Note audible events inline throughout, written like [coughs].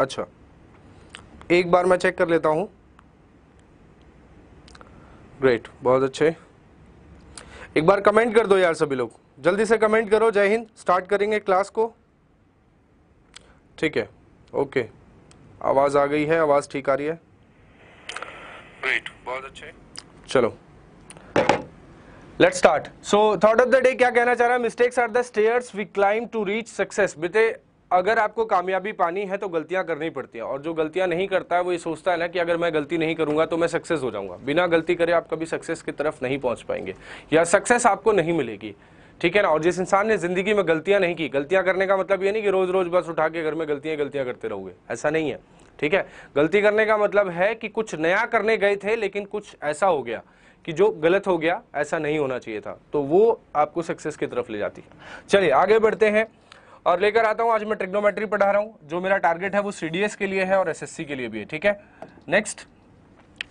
अच्छा एक बार मैं चेक कर लेता हूँ ग्रेट बहुत अच्छे एक बार कमेंट कर दो यार सभी लोग जल्दी से कमेंट करो जय हिंद स्टार्ट करेंगे क्लास को ठीक है ओके आवाज़ आ गई है आवाज़ ठीक आ रही है ग्रेट बहुत अच्छे चलो let start so thought of the day क्या कहना चाह रहा है mistakes are the stairs we climb to reach success बीते अगर आपको कामयाबी पानी है तो गलतियां करनी पड़ती हैं और जो गलतियां नहीं करता है वो ये सोचता है ना कि अगर मैं गलती नहीं करूंगा तो मैं सक्सेस हो जाऊंगा बिना गलती करे आप कभी सक्सेस की तरफ नहीं पहुंच पाएंगे या सक्सेस आपको नहीं मिलेगी ठीक है ना और जिस इंसान ने ज़िंदगी में गलतियां नहीं की गलतियां करने का मतलब ये नहीं कि रोज़ रोज़ बस उठा के घर में गलतियां गलतियां करते रहोगे ऐसा नहीं है ठीक है गलती करने का मतलब है कि कुछ नया करने गए थे लेकिन कुछ ऐसा हो गया कि जो गलत हो गया ऐसा नहीं होना चाहिए था तो वो आपको सक्सेस की तरफ ले जाती है चलिए आगे बढ़ते हैं और लेकर आता हूं आज मैं ट्रिग्नोमेट्री पढ़ा रहा हूं जो मेरा टारगेट है वो सीडीएस के लिए है और एसएससी के लिए भी है ठीक है नेक्स्ट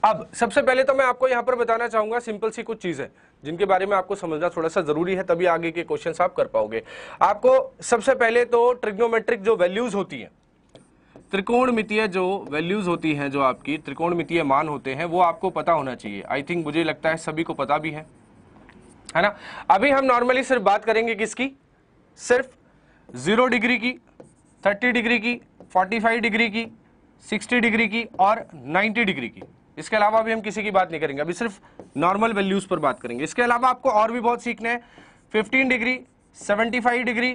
अब सबसे पहले तो मैं आपको यहां पर बताना चाहूंगा सिंपल सी कुछ चीजें जिनके बारे में आपको समझना थोड़ा सा जरूरी है तभी आगे के क्वेश्चन आप कर पाओगे आपको सबसे पहले तो ट्रिग्नोमेट्रिक जो वैल्यूज होती है त्रिकोण जो वैल्यूज होती हैं जो आपकी त्रिकोण मान होते हैं वो आपको पता होना चाहिए आई थिंक मुझे लगता है सभी को पता भी है है ना अभी हम नॉर्मली सिर्फ बात करेंगे किसकी सिर्फ ज़ीरो डिग्री की थर्टी डिग्री की फोर्टी फाइव डिग्री की सिक्सटी डिग्री की और नाइन्टी डिग्री की इसके अलावा भी हम किसी की बात नहीं करेंगे अभी सिर्फ नॉर्मल वैल्यूज़ पर बात करेंगे इसके अलावा आपको और भी बहुत सीखना है fifteen degree seventy five degree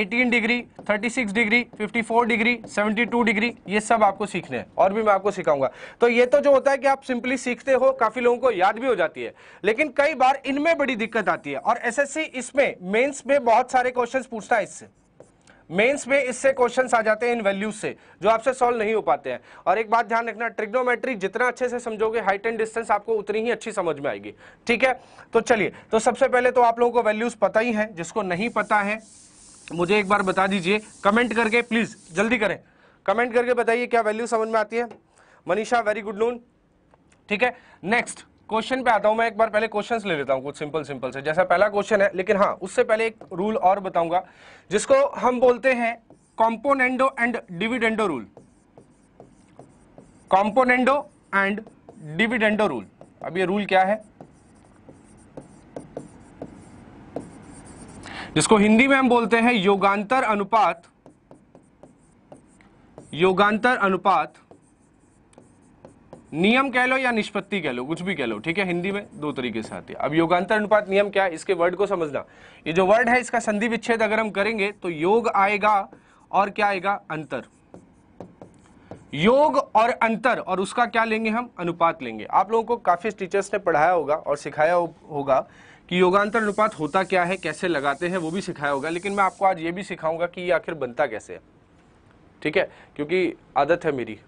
eighteen degree thirty six degree fifty four degree seventy two degree ये सब आपको सीखने हैं और भी मैं आपको सिखाऊंगा तो ये तो जो होता है कि आप सिंपली सीखते हो काफी लोगों को याद भी हो जाती है लेकिन कई बार इनमें बड़ी दिक्कत आती है और एस इसमें मेन्स में बहुत सारे क्वेश्चन पूछता है इससे मेंस में इससे क्वेश्चंस आ जाते हैं इन वैल्यूज से जो आपसे सॉल्व नहीं हो पाते हैं और एक बात ध्यान रखना ट्रिग्नोमेट्री जितना अच्छे से समझोगे हाइट एंड डिस्टेंस आपको उतनी ही अच्छी समझ में आएगी ठीक है तो चलिए तो सबसे पहले तो आप लोगों को वैल्यूज पता ही है जिसको नहीं पता है मुझे एक बार बता दीजिए कमेंट करके प्लीज जल्दी करें कमेंट करके बताइए क्या वैल्यू समझ में आती है मनीषा वेरी गुड नून ठीक है नेक्स्ट क्वेश्चन पे आता हूँ मैं एक बार पहले क्वेश्चंस ले लेता हूँ कुछ सिंपल सिंपल से जैसा पहला क्वेश्चन है लेकिन हाँ उससे पहले एक रूल और बताऊंगा जिसको हम बोलते हैं componendo and dividendo rule componendo and dividendo rule अब ये रूल क्या है जिसको हिंदी में हम बोलते हैं योगांतर अनुपात योगांतर अनुपात नियम कह लो या निष्पत्ति कह लो कुछ भी कह लो ठीक है हिंदी में दो तरीके से आती है अब योगांतर अनुपात नियम क्या है इसके वर्ड को समझना ये जो वर्ड है इसका संधि विच्छेद अगर हम करेंगे तो योग आएगा और क्या आएगा अंतर योग और अंतर और उसका क्या लेंगे हम अनुपात लेंगे आप लोगों को काफी टीचर्स ने पढ़ाया होगा और सिखाया होगा कि योगांतर अनुपात होता क्या है कैसे लगाते हैं वो भी सिखाया होगा लेकिन मैं आपको आज ये भी सिखाऊंगा कि ये आखिर बनता कैसे है ठीक है क्योंकि आदत है मेरी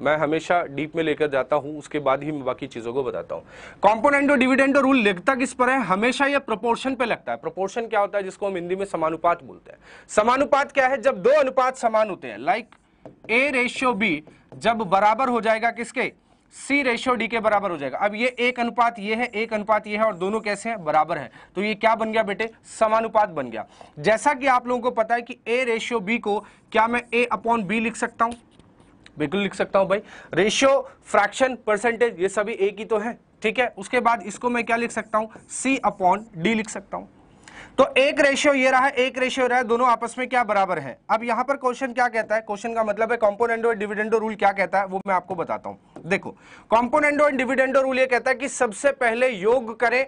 मैं हमेशा डीप में लेकर जाता हूं उसके बाद ही मैं बाकी चीजों को बताता हूं कॉम्पोनेंट और डिविडेंड रूल लगता किस पर है हमेशा यह प्रोपोर्शन पे लगता है प्रोपोर्शन क्या होता है जिसको हम हिंदी में समानुपात बोलते हैं समानुपात क्या है जब दो अनुपात समान होते हैं लाइक ए रेशियो बी जब बराबर हो जाएगा किसके सी रेशियो डी के बराबर हो जाएगा अब ये एक अनुपात ये है एक अनुपात ये है और दोनों कैसे हैं बराबर हैं तो ये क्या बन गया बेटे समानुपात बन गया जैसा कि आप लोगों को पता है कि ए रेशियो बी को क्या मैं ए अपॉन बी लिख सकता हूं बिल्कुल लिख सकता हूं भाई रेशियो फ्रैक्शन परसेंटेज ये सभी एक ही तो है ठीक है उसके बाद इसको मैं क्या लिख सकता हूं सी अपॉन डी लिख सकता हूं तो एक रेशियो ये रहा एक रेशियो रहा दोनों आपस में क्या बराबर है अब यहां पर क्वेश्चन क्या कहता है क्वेश्चन का मतलब है कॉम्पोनेंडो एंड डिविडेंडो रूल क्या कहता है वो मैं आपको बताता हूं देखो कॉम्पोनेंडो एंड डिविडेंडो रूल ये कहता है कि सबसे पहले योग करें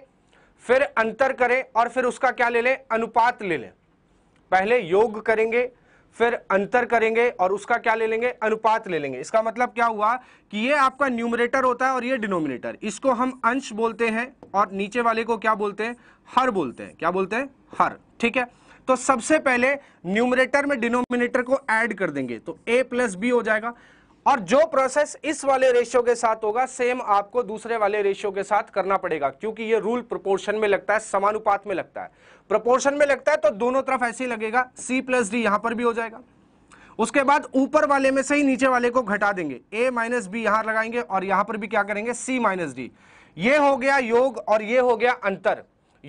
फिर अंतर करें और फिर उसका क्या ले लें अनुपात ले लें पहले योग करेंगे फिर अंतर करेंगे और उसका क्या ले लेंगे अनुपात ले लेंगे इसका मतलब क्या हुआ कि ये आपका न्यूमरेटर होता है और ये डिनोमिनेटर इसको हम अंश बोलते हैं और नीचे वाले को क्या बोलते हैं हर बोलते हैं क्या बोलते हैं हर ठीक है तो सबसे पहले न्यूमरेटर में डिनोमिनेटर को ऐड कर देंगे तो ए प्लस बी हो जाएगा और जो प्रोसेस इस वाले रेशियो के साथ होगा सेम आपको दूसरे वाले रेशियो के साथ करना पड़ेगा क्योंकि ये रूल प्रोपोर्शन में लगता है समानुपात में लगता है प्रोपोर्शन में लगता है तो दोनों तरफ ऐसे ही लगेगा सी प्लस डी यहां पर भी हो जाएगा उसके बाद ऊपर वाले में से ही नीचे वाले को घटा देंगे ए माइनस बी यहां लगाएंगे और यहां पर भी क्या करेंगे सी माइनस डी ये हो गया योग और ये हो गया अंतर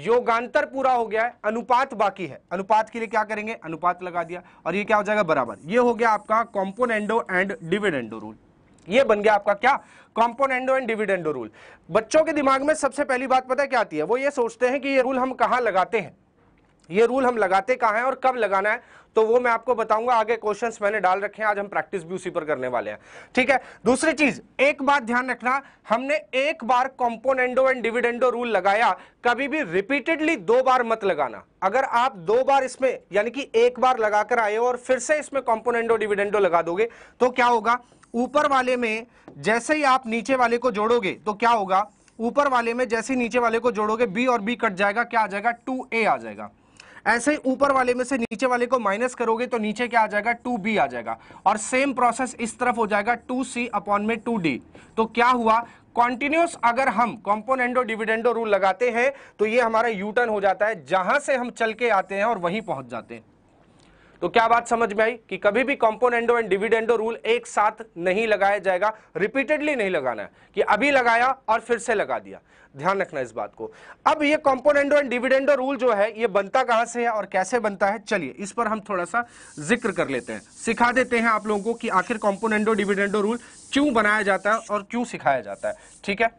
योगांतर पूरा हो गया है अनुपात बाकी है अनुपात के लिए क्या करेंगे अनुपात लगा दिया और ये क्या हो जाएगा बराबर ये हो गया आपका कॉम्पोनेंडो एंड डिविडेंडो रूल ये बन गया आपका क्या कॉम्पोनेंडो एंड डिविडेंडो रूल बच्चों के दिमाग में सबसे पहली बात पता है क्या आती है वो ये सोचते हैं कि ये रूल हम कहां लगाते हैं ये रूल हम लगाते कहाँ हैं और कब लगाना है तो वो मैं आपको बताऊंगा आगे क्वेश्चंस मैंने डाल रखे हैं आज हम प्रैक्टिस भी उसी पर करने वाले हैं ठीक है दूसरी चीज एक बात ध्यान रखना हमने एक बार कॉम्पोनेंडो एंड डिविडेंडो रूल लगाया कभी भी रिपीटेडली दो बार मत लगाना अगर आप दो बार इसमें यानी कि एक बार लगाकर आए हो और फिर से इसमें कॉम्पोनेंडो डिविडेंडो लगा दोगे तो क्या होगा ऊपर वाले में जैसे ही आप नीचे वाले को जोड़ोगे तो क्या होगा ऊपर वाले में जैसे नीचे वाले को जोड़ोगे बी और बी कट जाएगा क्या आ जाएगा टू ए आ जाएगा ऐसे ही ऊपर वाले में से नीचे वाले को माइनस करोगे तो नीचे क्या आ जाएगा टू बी आ जाएगा और सेम प्रोसेस इस तरफ हो जाएगा टू सी अपॉन में टू डी तो क्या हुआ कॉन्टिन्यूस अगर हम कॉम्पोनेंडो डिविडेंडो रूल लगाते हैं तो ये हमारा यूटर्न हो जाता है जहां से हम चल के आते हैं और वहीं पहुंच जाते हैं तो क्या बात समझ में आई कि कभी भी कॉम्पोनेंडो एंड डिविडेंडो रूल एक साथ नहीं लगाया जाएगा रिपीटेडली नहीं लगाना है कि अभी लगाया और फिर से लगा दिया ध्यान रखना इस बात को अब ये कॉम्पोनेंडो एंड डिविडेंडो रूल जो है ये बनता कहां से है और कैसे बनता है चलिए इस पर हम थोड़ा सा जिक्र कर लेते हैं सिखा देते हैं आप लोगों को कि आखिर कॉम्पोनेंडो डिविडेंडो रूल क्यों बनाया जाता है और क्यों सिखाया जाता है ठीक है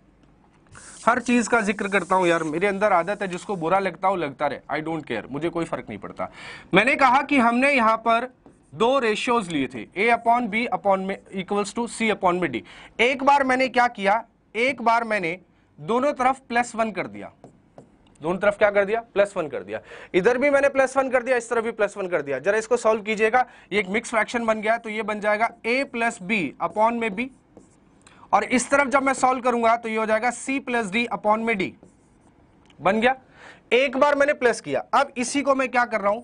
हर चीज का जिक्र करता हूं यार मेरे अंदर आदत है जिसको बुरा लगता हो लगता रहे आई डोंट केयर मुझे कोई फर्क नहीं पड़ता मैंने कहा कि हमने यहां पर दो रेशियोज लिए थे ए अपॉन बी अपॉन में इक्वल्स टू सी अपॉन में डी एक बार मैंने क्या किया एक बार मैंने दोनों तरफ प्लस वन कर दिया दोनों तरफ क्या कर दिया प्लस वन कर दिया इधर भी मैंने प्लस वन कर दिया इस तरफ भी प्लस वन कर दिया जरा इसको सॉल्व कीजिएगा ये एक मिक्स फ्रैक्शन बन गया तो ये बन जाएगा ए प्लस बी अपॉन में बी और इस तरफ जब मैं सॉल्व करूंगा तो ये हो जाएगा सी प्लस डी अपॉन में डी बन गया एक बार मैंने प्लस किया अब इसी को मैं क्या कर रहा हूं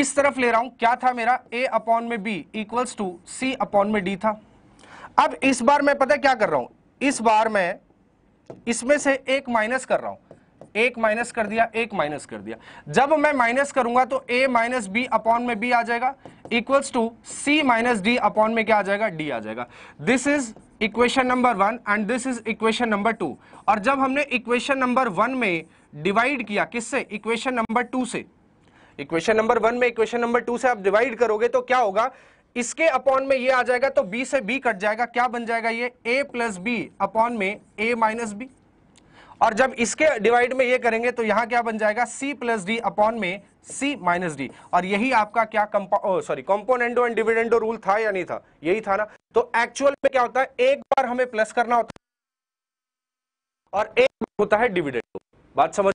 इस तरफ ले रहा हूं क्या था मेरा ए अपॉन में B equals to C upon में डी था अब इस बार मैं पता क्या कर रहा हूं इस बार मैं इसमें से एक माइनस कर रहा हूं एक माइनस कर दिया एक माइनस कर दिया जब मैं माइनस करूंगा तो ए माइनस बी अपॉन में बी आ जाएगा equals to C minus D upon में क्या आ जाएगा डी आ जाएगा this is equation number one and this is equation number two और जब हमने इक्वेशन नंबर वन में डिवाइड किया किससे इक्वेशन नंबर टू से इक्वेशन नंबर वन में इक्वेशन नंबर टू से आप डिवाइड करोगे तो क्या होगा इसके अपॉन में ये आ जाएगा तो बी से बी कट जाएगा क्या बन जाएगा ये ए प्लस बी अपॉन में ए माइनस बी और जब इसके डिवाइड में ये करेंगे तो यहां क्या बन जाएगा सी प्लस डी अपॉन में सी माइनस डी और यही आपका क्या sorry componendo and dividendo rule था या नहीं था यही था ना तो एक्चुअल में क्या होता है एक बार हमें प्लस करना होता है और एक होता है डिविडेंडो बात समझ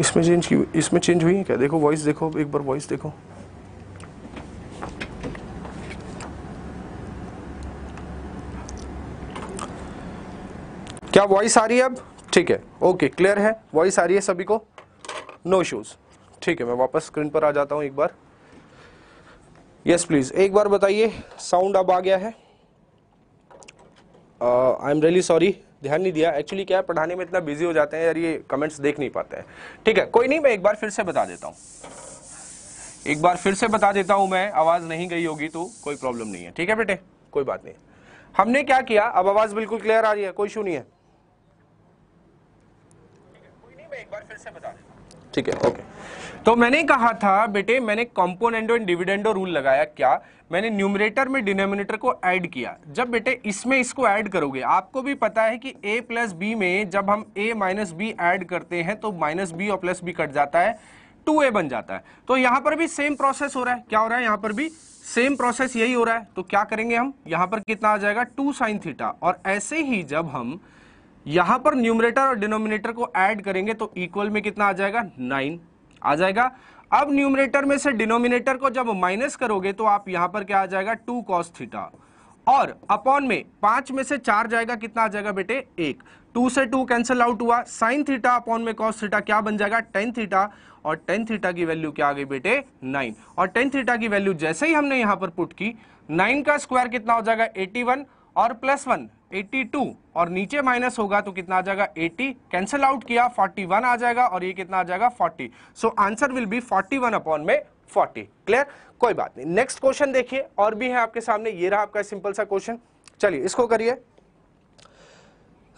इसमें चेंज की इसमें चेंज हुई है क्या देखो वॉइस देखो एक बार वॉइस देखो क्या वॉइस आ रही है अब ठीक है ओके क्लियर है वॉइस आ रही है सभी को नो इशूज ठीक है मैं वापस स्क्रीन पर आ जाता हूं एक बार यस प्लीज़ एक बार बताइए साउंड अब आ गया है आई एम रियली सॉरी ध्यान नहीं दिया एक्चुअली क्या है पढ़ाने में इतना बिजी हो जाते हैं यार ये कमेंट्स देख नहीं पाते हैं ठीक है कोई नहीं मैं एक बार फिर से बता देता हूँ एक बार फिर से बता देता हूँ मैं आवाज़ नहीं गई होगी तो कोई प्रॉब्लम नहीं है ठीक है बेटे कोई बात नहीं हमने क्या किया अब आवाज़ बिल्कुल क्लियर आ रही है कोई इशू नहीं है ठीक है कोई नहीं मैं एक बार फिर से बता देता ठीक है ओके तो मैंने कहा था बेटे मैंने कॉम्पोनेंडो एंड डिविडेंडो रूल लगाया क्या मैंने न्यूमरेटर में डिनोमिनेटर को ऐड किया जब बेटे इसमें इसको ऐड करोगे आपको भी पता है कि a प्लस बी में जब हम a माइनस बी एड करते हैं तो माइनस बी और प्लस बी कट जाता है 2a बन जाता है तो यहां पर भी सेम प्रोसेस हो रहा है क्या हो रहा है यहां पर भी सेम प्रोसेस यही हो रहा है तो क्या करेंगे हम यहां पर कितना आ जाएगा टू साइन थीटा और ऐसे ही जब हम यहां पर न्यूमरेटर और डिनोमिनेटर को ऐड करेंगे तो इक्वल में कितना आ जाएगा नाइन आ जाएगा अब न्यूमरेटर में से डिनोमिनेटर को जब माइनस करोगे तो आप यहां पर क्या आ जाएगा टू कॉस थीटा और अपॉन में पांच में से चार जाएगा कितना आ जाएगा बेटे एक टू से टू कैंसिल आउट हुआ साइन थीटा अपॉन में कॉस थीटा क्या बन जाएगा टेन थीटा और टेन थीटा की वैल्यू क्या आ गई बेटे नाइन और टेन थीटा की वैल्यू जैसे ही हमने यहां पर पुट की नाइन का स्क्वायर कितना हो जाएगा एटी वन और प्लस वन 82 और नीचे माइनस होगा तो कितना आ जाएगा 80 कैंसिल आउट किया 41 आ जाएगा और ये कितना आ जाएगा 40 so answer will be 41 upon में 40 क्लियर कोई बात नहीं नेक्स्ट क्वेश्चन देखिए और भी है आपके सामने ये रहा आपका सिंपल सा क्वेश्चन चलिए इसको करिए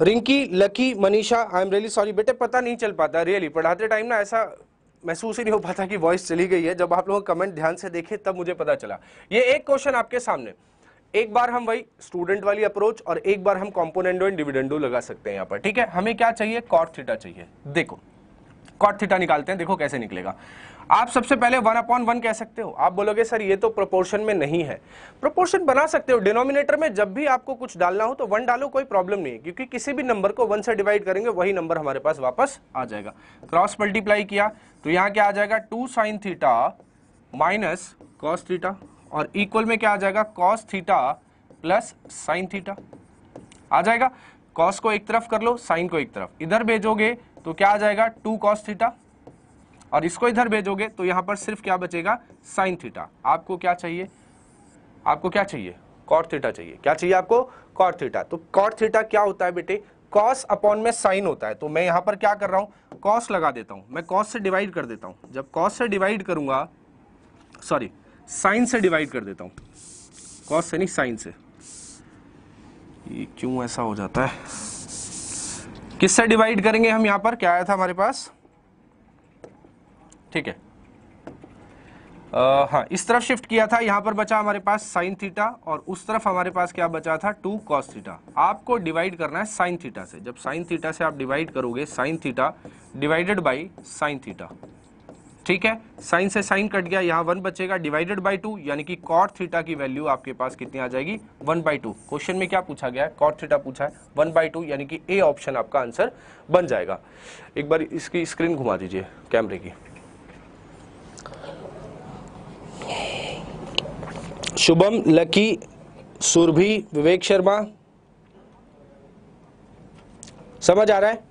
Rinki Lucky Manisha I am really sorry बेटे पता नहीं चल पाता रियली पढ़ाते टाइम ना ऐसा महसूस ही नहीं हो पाता कि वॉइस चली गई है जब आप लोग कमेंट ध्यान से देखे तब मुझे पता चला ये एक क्वेश्चन आपके सामने एक बार हम वही स्टूडेंट वाली अप्रोच और एक बार हम कॉम्पोनेंडो एंड डिविडेंडो लगा सकते हैं यहां पर ठीक है हमें क्या चाहिए कॉट थीटा चाहिए देखो कॉट थीटा निकालते हैं देखो कैसे निकलेगा आप सबसे पहले वन अपॉन वन कह सकते हो आप बोलोगे सर ये तो प्रोपोर्शन में नहीं है प्रोपोर्शन बना सकते हो डिनोमिनेटर में जब भी आपको कुछ डालना हो तो वन डालो कोई प्रॉब्लम नहीं है क्योंकि किसी भी नंबर को वन से डिवाइड करेंगे वही नंबर हमारे पास वापस आ जाएगा क्रॉस मल्टीप्लाई किया तो यहां क्या आ जाएगा two sine theta minus cos theta और इक्वल में क्या आ जाएगा cos theta plus sine theta आ जाएगा कॉस को एक तरफ कर लो साइन को एक तरफ इधर भेजोगे तो क्या आ जाएगा टू कॉस थीटा और इसको इधर भेजोगे तो यहां पर सिर्फ क्या बचेगा साइन थीटा आपको क्या चाहिए आपको क्या चाहिए कॉट थीटा चाहिए क्या चाहिए आपको कॉट थीटा तो कॉट थीटा क्या होता है बेटे कॉस अपॉन में साइन होता है तो मैं यहां पर क्या कर रहा हूँ कॉस लगा देता हूं मैं कॉस से डिवाइड कर देता हूं जब कॉस से डिवाइड करूंगा सॉरी साइन से डिवाइड कर देता हूँ कॉस से नहीं साइन से ये क्यों ऐसा हो जाता है किससे डिवाइड करेंगे हम यहाँ पर क्या आया था हमारे पास ठीक है हाँ इस तरफ शिफ्ट किया था यहाँ पर बचा हमारे पास साइन थीटा और उस तरफ हमारे पास क्या बचा था टू कॉस थीटा आपको डिवाइड करना है साइन थीटा से जब साइन थीटा से आप डिवाइड करोगे sine theta divided by sine theta ठीक है साइन से साइन कट गया यहाँ वन बचेगा डिवाइडेड बाई टू यानी कि कॉट थीटा की वैल्यू आपके पास कितनी आ जाएगी वन बाई टू क्वेश्चन में क्या पूछा गया है कॉट थीटा पूछा है वन बाई टू यानी कि ए ऑप्शन आपका आंसर बन जाएगा एक बार इसकी स्क्रीन घुमा दीजिए कैमरे की शुभम लकी सुरभि विवेक शर्मा समझ आ रहा है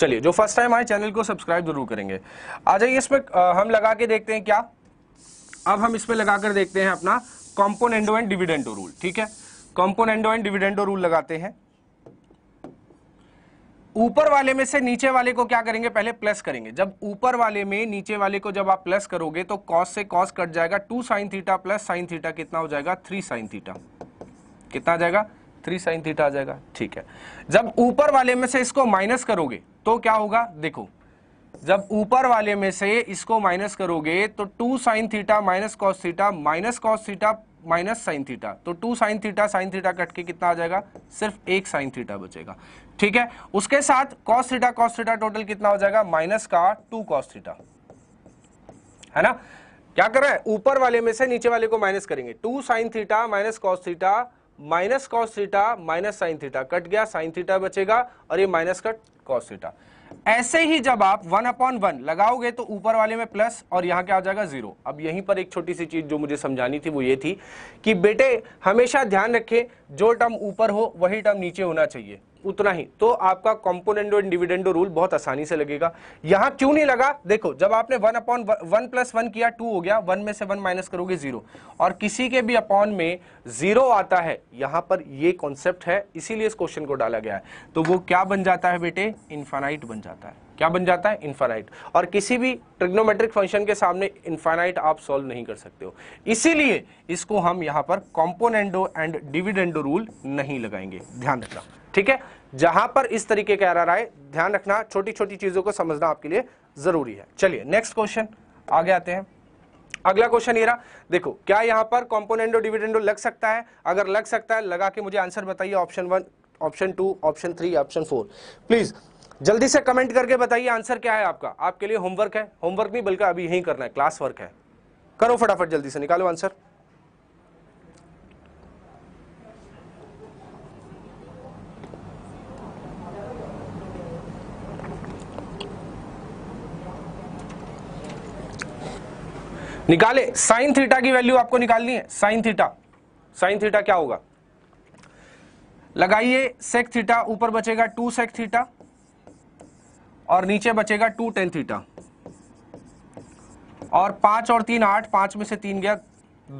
चलिए जो फर्स्ट टाइम आए चैनल को सब्सक्राइब जरूर करेंगे आ जाइए इसमें हम लगा के देखते हैं क्या अब हम इसमें लगाकर देखते हैं अपना कॉम्पोनेंडो एंड डिविडेंडो रूल ठीक है कॉम्पोनेंडो एंड डिविडेंडो रूल लगाते हैं ऊपर वाले में से नीचे वाले को क्या करेंगे पहले प्लस करेंगे जब ऊपर वाले में नीचे वाले को जब आप प्लस करोगे तो कॉस से कॉस कट जाएगा two sine theta plus sine theta कितना हो जाएगा थ्री साइन थीटा कितना जाएगा थ्री साइन थीटा आ जाएगा ठीक है जब ऊपर वाले में से इसको माइनस करोगे तो क्या होगा देखो जब ऊपर वाले में से इसको माइनस करोगे तो two sine theta minus cos theta minus cos theta minus sine theta तो two sine theta sine theta cut के कितना आ जाएगा सिर्फ एक साइन थीटा बचेगा ठीक है उसके साथ cos theta cos theta total कितना हो जाएगा माइनस का टू कॉस थीटा है ना क्या कर रहा है ऊपर वाले में से नीचे वाले को माइनस करेंगे two sine theta minus cos theta minus cos theta minus sine theta cut गया साइन थीटा बचेगा और ये माइनस कट कॉस थीटा ऐसे ही जब आप वन अपॉन वन लगाओगे तो ऊपर वाले में प्लस और यहां क्या आ जाएगा जीरो अब यहीं पर एक छोटी सी चीज जो मुझे समझानी थी वो ये थी कि बेटे हमेशा ध्यान रखें जो टर्म ऊपर हो वही टर्म नीचे होना चाहिए उतना ही तो आपका कॉम्पोनेंडो एंड डिविडेंडो रूल बहुत आसानी से लगेगा यहां क्यों नहीं लगा देखो जब आपने one upon one plus one किया टू हो गया वन में से वन माइनस करोगे जीरो और किसी के भी अपॉन में जीरो आता है यहां पर ये कॉन्सेप्ट है इसीलिए इस क्वेश्चन को डाला गया है तो वो क्या बन जाता है बेटे इन्फानाइट बन जाता है क्या बन जाता है इन्फानाइट और किसी भी ट्रिग्नोमेट्रिक फंक्शन के सामने इन्फानाइट आप सॉल्व नहीं कर सकते हो इसीलिए इसको हम यहां पर कॉम्पोनेंडो एंड डिविडेंडो रूल नहीं लगाएंगे ध्यान रखना ठीक है जहां पर इस तरीके का एरर आए ध्यान रखना छोटी छोटी चीजों को समझना आपके लिए जरूरी है चलिए नेक्स्ट क्वेश्चन आगे आते हैं अगला क्वेश्चन ये रहा देखो क्या यहां पर कॉम्पोनेंडो डिविडेंडो लग सकता है अगर लग सकता है लगा के मुझे आंसर बताइए option one option two option three option four please जल्दी से कमेंट करके बताइए आंसर क्या है आपका आपके लिए होमवर्क है होमवर्क नहीं बल्कि अभी यही करना है क्लास वर्क है करो फटाफट जल्दी से निकालो आंसर निकाले साइन थीटा की वैल्यू आपको निकालनी है साइन थीटा साइन थीटा क्या होगा लगाइए सेक थीटा ऊपर बचेगा टू सेक थीटा और नीचे बचेगा टू टेन थीटा और पांच और तीन आठ पांच में से तीन गया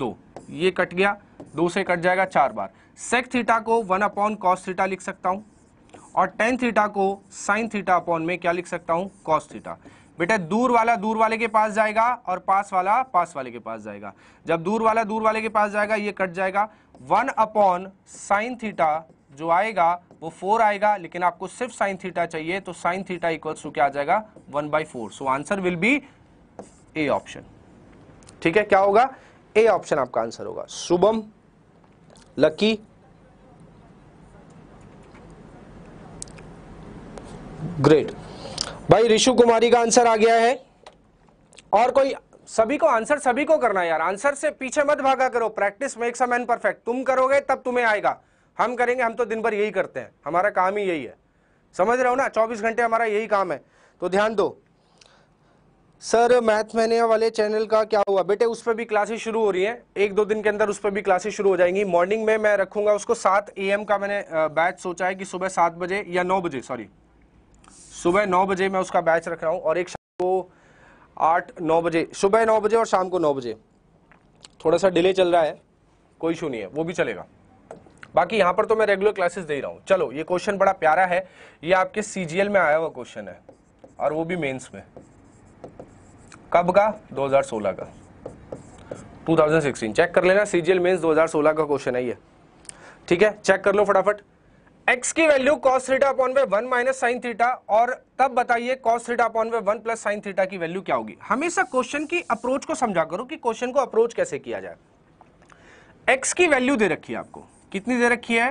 दो ये कट गया दो से कट जाएगा चार बार सेक थीटा को वन अपॉन कॉस थीटा लिख सकता हूं और टेन थीटा को साइन थीटा अपॉन में क्या लिख सकता हूं कॉस थीटा बेटा दूर वाला दूर वाले के पास जाएगा और पास वाला पास वाले के पास जाएगा जब दूर वाला दूर वाले के पास जाएगा ये कट जाएगा वन अपॉन साइन थीटा जो आएगा वो फोर आएगा लेकिन आपको सिर्फ साइन थीटा चाहिए तो साइन थीटा इक्वल टू क्या आ जाएगा one by four so answer will be A option ठीक है क्या होगा ए ऑप्शन आपका आंसर होगा शुभम लकी ग्रेट भाई ऋषु कुमारी का आंसर आ गया है और कोई सभी को आंसर सभी को करना है यार आंसर से पीछे मत भागा करो practice makes a man perfect तुम करोगे तब तुम्हें आएगा हम करेंगे हम तो दिन भर यही करते हैं हमारा काम ही यही है समझ रहे हो ना 24 घंटे हमारा यही काम है तो ध्यान दो सर मैथ मैनिया वाले चैनल का क्या हुआ बेटे उस पर भी क्लासेस शुरू हो रही हैं एक दो दिन के अंदर उस पर भी क्लासेस शुरू हो जाएंगी मॉर्निंग में मैं रखूंगा उसको सात ए का मैंने बैच सोचा है कि सुबह सात बजे या नौ बजे सॉरी सुबह नौ बजे मैं उसका बैच रख रहा हूँ और एक शाम को आठ नौ बजे सुबह नौ बजे और शाम को नौ बजे थोड़ा सा डिले चल रहा है कोई इशू नहीं है वो भी चलेगा बाकी यहाँ पर तो मैं रेगुलर क्लासेस दे रहा हूँ चलो ये क्वेश्चन बड़ा प्यारा है ये आपके सी में आया हुआ क्वेश्चन है और वो भी मेन्स में कब का 2016 का 2016 चेक कर लेना सीजीएल मेंस 2016 का क्वेश्चन है ये ठीक है चेक कर लो फटाफट एक्स की वैल्यू कॉस थीटा अपॉन में वन माइनस साइन थीटा और तब बताइए cos थीटा अपॉन में वन प्लस साइन थीटा की वैल्यू क्या होगी हमेशा क्वेश्चन की अप्रोच को समझा करो कि क्वेश्चन को अप्रोच कैसे किया जाए एक्स की वैल्यू दे रखी है आपको कितनी दे रखी है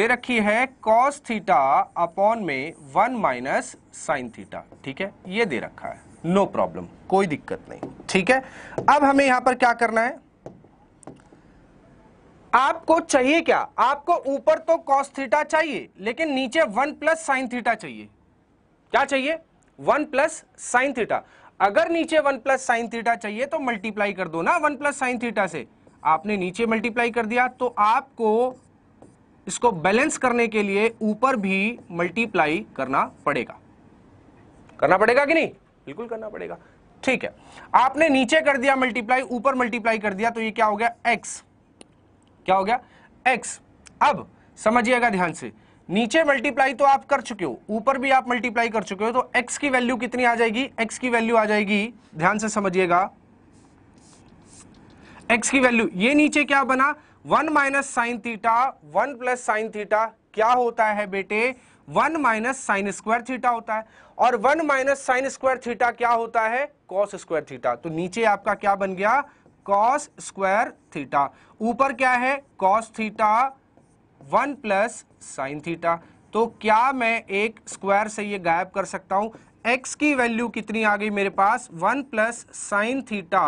दे रखी है cos थीटा अपॉन में वन माइनस साइन थीटा ठीक है ये दे रखा है नो no प्रॉब्लम कोई दिक्कत नहीं ठीक है अब हमें यहां पर क्या करना है आपको चाहिए क्या आपको ऊपर तो कॉस थीटा चाहिए लेकिन नीचे वन प्लस साइन थीटा चाहिए क्या चाहिए वन प्लस साइन थीटा अगर नीचे वन प्लस साइन थीटा चाहिए तो मल्टीप्लाई कर दो ना वन प्लस साइन थीटा से आपने नीचे मल्टीप्लाई कर दिया तो आपको इसको बैलेंस करने के लिए ऊपर भी मल्टीप्लाई करना पड़ेगा करना पड़ेगा कि नहीं बिल्कुल करना पड़ेगा ठीक है आपने नीचे कर दिया मल्टीप्लाई ऊपर मल्टीप्लाई कर दिया तो ये क्या हो गया एक्स क्या हो गया एक्स अब समझिएगा ध्यान से नीचे मल्टीप्लाई तो आप कर चुके हो ऊपर भी आप मल्टीप्लाई कर चुके हो तो एक्स की वैल्यू कितनी आ जाएगी एक्स की वैल्यू आ जाएगी ध्यान से समझिएगा एक्स की वैल्यू ये नीचे क्या बना one minus sine theta one plus sine theta क्या होता है बेटे one minus sine square theta होता है और one minus sine square theta क्या होता है कॉस स्क्वायर थीटा तो नीचे आपका क्या बन गया कॉस स्क्वायर थीटा ऊपर क्या है cos theta one plus sine theta तो क्या मैं एक स्क्वायर से ये गायब कर सकता हूं एक्स की वैल्यू कितनी आ गई मेरे पास one plus sine theta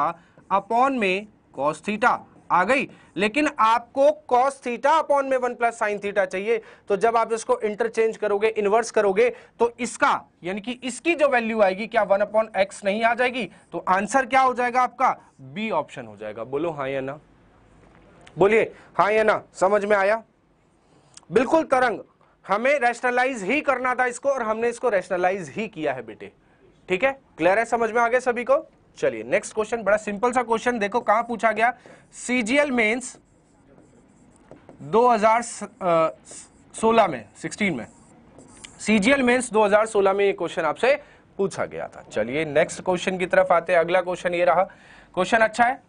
upon में कॉस थीटा आ गई लेकिन आपको कॉस थीटा अपॉन में वन प्लस साइन थीटा चाहिए तो जब आप इसको इंटरचेंज करोगे इनवर्स करोगे तो इसका यानी कि इसकी जो वैल्यू आएगी क्या वन अपॉन एक्स नहीं आ जाएगी तो आंसर क्या हो जाएगा आपका बी ऑप्शन हो जाएगा बोलो हाँ या ना बोलिए हाँ या ना समझ में आया बिल्कुल तरंग हमें रैशनलाइज ही करना था इसको और हमने इसको रैशनलाइज ही किया है बेटे ठीक है क्लियर है समझ में आ गया सभी को चलिए नेक्स्ट क्वेश्चन बड़ा सिंपल सा क्वेश्चन देखो कहा पूछा गया सीजीएल मेंस 2016 में 16 में सीजीएल मेंस 2016 में ये क्वेश्चन आपसे पूछा गया था चलिए नेक्स्ट क्वेश्चन की तरफ आते हैं अगला क्वेश्चन ये रहा क्वेश्चन अच्छा है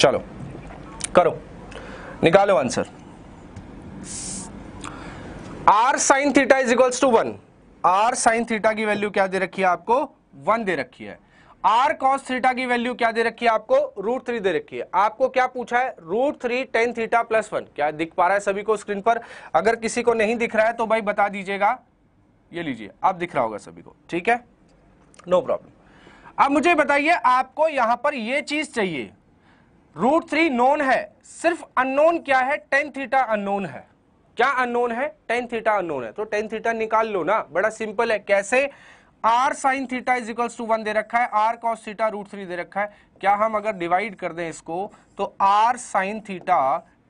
चलो करो निकालो answer R sine theta is equals to one R sine theta की वैल्यू क्या दे रखी है आपको वन दे रखी है आर कॉस थीटा की वैल्यू क्या दे रखी है आपको रूट थ्री दे रखी है आपको क्या पूछा है root three tan theta plus one क्या दिख पा रहा है सभी को स्क्रीन पर अगर किसी को नहीं दिख रहा है तो भाई बता दीजिएगा ये लीजिए आप दिख रहा होगा सभी को ठीक है नो no प्रॉब्लम अब मुझे बताइए आपको यहां पर यह चीज चाहिए रूट थ्री नोन है सिर्फ अननोन क्या है टेन थीटा अननोन है क्या अननोन है टेन थीटा अननोन है तो टेन थीटा निकाल लो ना बड़ा सिंपल है कैसे R sine theta is equal to one दे रखा है R cos theta root three दे रखा है क्या हम अगर डिवाइड कर दें इसको तो R sine theta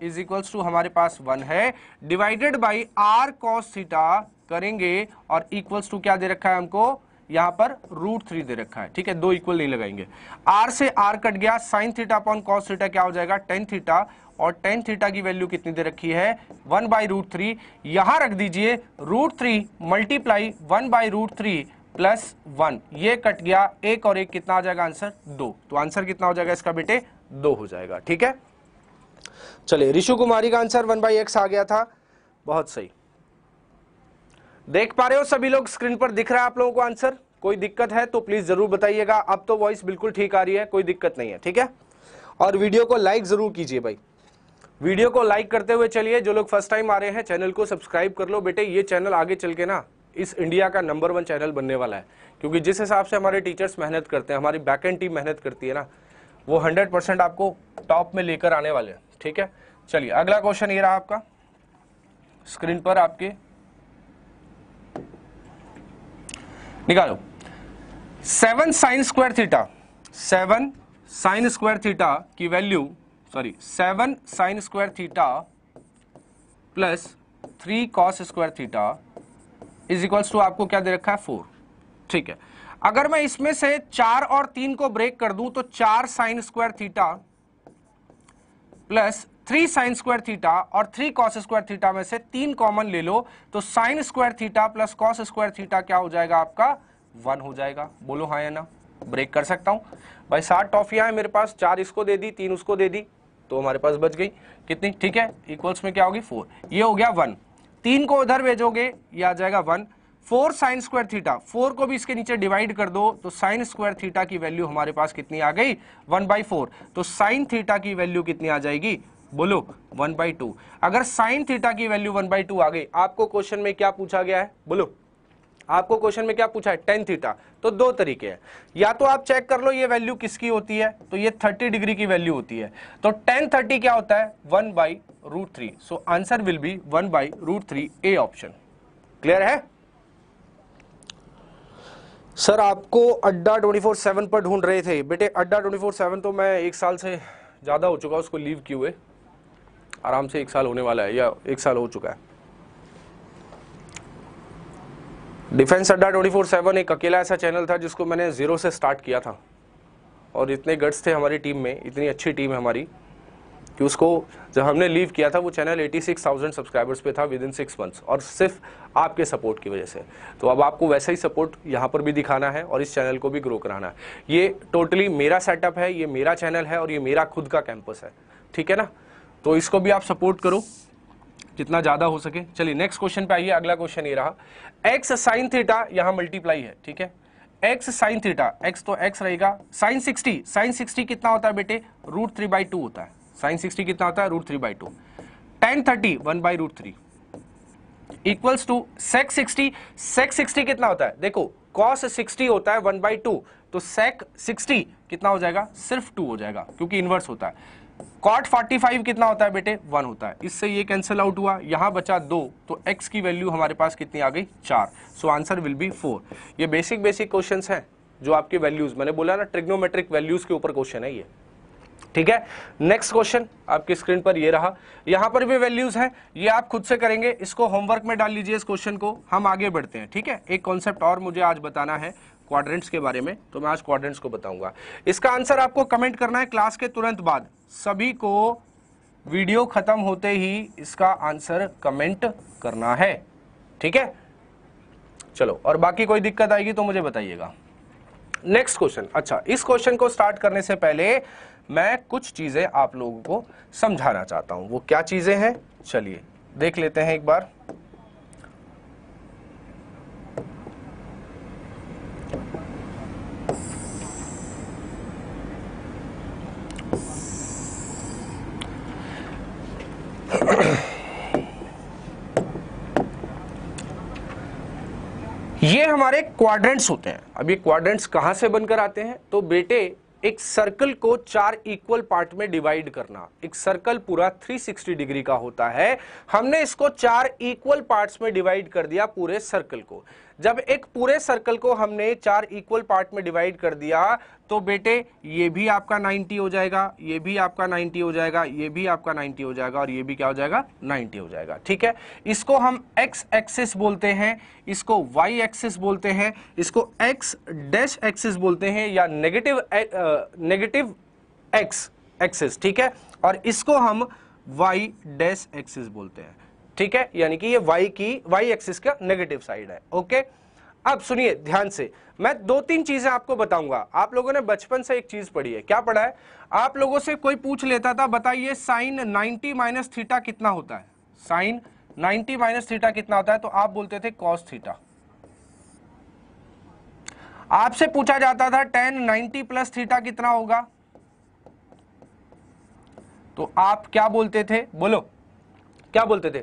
is equal to हमारे पास वन है divided by R cos theta करेंगे और इक्वल्स टू क्या दे रखा है हमको यहां पर रूट थ्री दे रखा है ठीक है दो इक्वल नहीं लगाएंगे आर से आर कट गया sine theta upon cos theta क्या हो जाएगा टेन थीटा और टेन थीटा की वैल्यू कितनी दे रखी है वन बाई रूट थ्री यहां रख दीजिए root three multiply one by root three plus one ये कट गया एक और एक कितना आ जाएगा आंसर दो तो आंसर कितना हो जाएगा इसका बेटे दो हो जाएगा ठीक है चलिए ऋषु कुमारी का आंसर वन बाई एक्स आ गया था बहुत सही देख पा रहे हो सभी लोग स्क्रीन पर दिख रहा है आप लोगों को आंसर कोई दिक्कत है तो प्लीज जरूर बताइएगा अब तो वॉइस बिल्कुल ठीक आ रही है कोई दिक्कत नहीं है ठीक है और वीडियो को लाइक जरूर कीजिए भाई वीडियो को लाइक करते हुए चलिए जो लोग फर्स्ट टाइम आ रहे हैं चैनल को सब्सक्राइब कर लो बेटे ये चैनल आगे चल के ना इस इंडिया का नंबर वन चैनल बनने वाला है क्योंकि जिस हिसाब से हमारे टीचर्स मेहनत करते हैं हमारी बैकेंड टीम मेहनत करती है ना वो हंड्रेड परसेंट आपको टॉप में लेकर आने वाले हैं ठीक है चलिए अगला क्वेश्चन ये रहा आपका स्क्रीन पर आपके निकालो seven sine square theta seven sine square theta की value sorry seven sine square theta plus three cos square theta is equals to आपको क्या दे रखा है फोर ठीक है अगर मैं इसमें से चार और तीन को ब्रेक कर दूं तो चार sine square theta plus three sine square theta और थ्री कॉस स्क्वायर थीटा में से तीन कॉमन ले लो तो sine square theta plus cos square theta क्या हो जाएगा आपका वन हो जाएगा बोलो हाँ या ना ब्रेक कर सकता हूं भाई सात टॉफियां हैं मेरे पास चार इसको दे दी तीन उसको दे दी तो हमारे पास बच गई कितनी ठीक है इक्वल्स में क्या होगी फोर ये हो गया वन तीन को उधर भेजोगे ये आ जाएगा one four sine square theta four को भी इसके नीचे डिवाइड कर दो तो साइन स्क्वायर थीटा की वैल्यू हमारे पास कितनी आ गई वन बाई फोर तो साइन थीटा की वैल्यू कितनी आ जाएगी बोलो वन बाई टू अगर साइन थीटा की वैल्यू वन बाई टू आ गई आपको क्वेश्चन में क्या पूछा गया है बोलो आपको क्वेश्चन में क्या पूछा है टेन थीटा तो दो तरीके हैं या तो आप चेक कर लो ये वैल्यू किसकी होती है तो ये थर्टी डिग्री की वैल्यू होती है तो टेन थर्टी क्या होता है one by root three so answer will be one by root three A option clear है सर आपको अड्डा ट्वेंटी फोर सेवन पर ढूंढ रहे थे बेटे अड्डा ट्वेंटी फोर सेवन तो मैं एक साल से ज़्यादा हो चुका उसको लीव किए हुए आराम से एक साल होने वाला है या एक साल हो चुका है डिफेंस अड्डा ट्वेंटी फोर सेवन एक अकेला ऐसा चैनल था जिसको मैंने ज़ीरो से स्टार्ट किया था और इतने गट्स थे हमारी टीम में इतनी अच्छी टीम है हमारी कि उसको जब हमने लीव किया था वो चैनल 86,000 सब्सक्राइबर्स पे था विद इन सिक्स मंथ्स और सिर्फ आपके सपोर्ट की वजह से तो अब आपको वैसा ही सपोर्ट यहाँ पर भी दिखाना है और इस चैनल को भी ग्रो कराना है ये टोटली मेरा सेटअप है ये मेरा चैनल है और ये मेरा खुद का कैंपस है ठीक है ना तो इसको भी आप सपोर्ट करो जितना ज्यादा हो सके चलिए नेक्स्ट क्वेश्चन पे आइए अगला क्वेश्चन ये रहा एक्स साइन थीटा यहाँ मल्टीप्लाई है ठीक है एक्स साइन थीटा एक्स तो एक्स रहेगा साइन सिक्सटी साइन सिक्सटी कितना होता है बेटे रूट थ्री बाई टू होता है साइन सिक्सटी कितना होता है root three by two tan thirty one by root three equals to sec sixty sec sixty कितना होता है देखो कॉस सिक्सटी होता है वन बाई टू तो सेक सिक्सटी कितना हो जाएगा सिर्फ टू हो जाएगा क्योंकि इन्वर्स होता है कॉट 45 कितना होता है बेटे वन होता है इससे ये कैंसिल आउट हुआ यहां बचा दो तो x की वैल्यू हमारे पास कितनी आ गई चार so answer will be four ये बेसिक बेसिक क्वेश्चन है जो आपके वैल्यूज मैंने बोला ना ट्रिग्नोमेट्रिक वैल्यूज के ऊपर क्वेश्चन है ये ठीक है नेक्स्ट क्वेश्चन आपकी स्क्रीन पर ये रहा यहां पर भी वैल्यूज हैं ये आप खुद से करेंगे इसको होमवर्क में डाल लीजिए इस क्वेश्चन को हम आगे बढ़ते हैं ठीक है एक कॉन्सेप्ट और मुझे आज बताना है क्वाड्रेंट्स के बारे में तो मैं आज क्वाड्रेंट्स को बताऊंगा इसका आंसर आपको कमेंट करना है क्लास के तुरंत बाद सभी को वीडियो खत्म होते ही इसका आंसर कमेंट करना है ठीक है चलो और बाकी कोई दिक्कत आएगी तो मुझे बताइएगा नेक्स्ट क्वेश्चन अच्छा इस क्वेश्चन को स्टार्ट करने से पहले मैं कुछ चीजें आप लोगों को समझाना चाहता हूं वो क्या चीजें हैं चलिए देख लेते हैं एक बार हमारे क्वाड्रेंट्स होते हैं अब ये क्वाड्रेंट्स कहां से बनकर आते हैं तो बेटे एक सर्कल को चार इक्वल पार्ट में डिवाइड करना एक सर्कल पूरा 360 डिग्री का होता है हमने इसको चार इक्वल पार्ट्स में डिवाइड कर दिया पूरे सर्कल को जब एक पूरे सर्कल को हमने चार इक्वल पार्ट में डिवाइड कर दिया तो बेटे ये भी आपका 90 हो जाएगा ये भी आपका 90 हो जाएगा ये भी आपका 90 हो जाएगा और ये भी क्या हो जाएगा 90 हो जाएगा ठीक है इसको हम एक्स एक्सिस बोलते हैं इसको वाई एक्सिस बोलते हैं इसको एक्स डैश एक्सिस बोलते हैं या नेगेटिव नेगेटिव एक्स एक्सिस ठीक है और इसको हम वाई डैश एक्सिस बोलते हैं ठीक है यानी कि ये वाई की वाई एक्सिस का नेगेटिव साइड है ओके अब सुनिए ध्यान से मैं दो तीन चीजें आपको बताऊंगा आप लोगों ने बचपन से एक चीज पढ़ी है क्या पढ़ा है आप लोगों से कोई पूछ लेता था बताइए साइन 90 माइनस थीटा कितना होता है साइन 90 माइनस थीटा कितना होता है तो आप बोलते थे कॉस थीटा आपसे पूछा जाता था टेन नाइनटी प्लस थीटा कितना होगा तो आप क्या बोलते थे बोलो क्या बोलते थे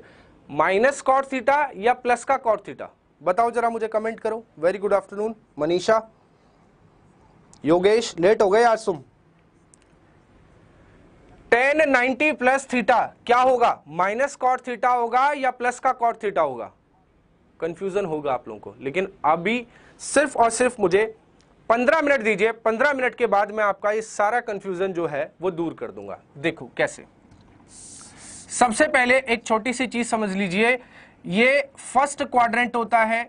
माइनस कॉट थीटा या प्लस का कॉट थीटा बताओ जरा मुझे कमेंट करो very good afternoon Manisha Yogesh late हो गए आज तुम टेन नाइनटी प्लस थीटा क्या होगा माइनस कॉट थीटा होगा या प्लस का कॉट थीटा होगा कंफ्यूजन होगा आप लोगों को लेकिन अभी सिर्फ और सिर्फ मुझे पंद्रह मिनट दीजिए पंद्रह मिनट के बाद मैं आपका ये सारा कंफ्यूजन जो है वो दूर कर दूंगा देखो कैसे सबसे पहले एक छोटी सी चीज समझ लीजिए ये फर्स्ट क्वाड्रेंट होता है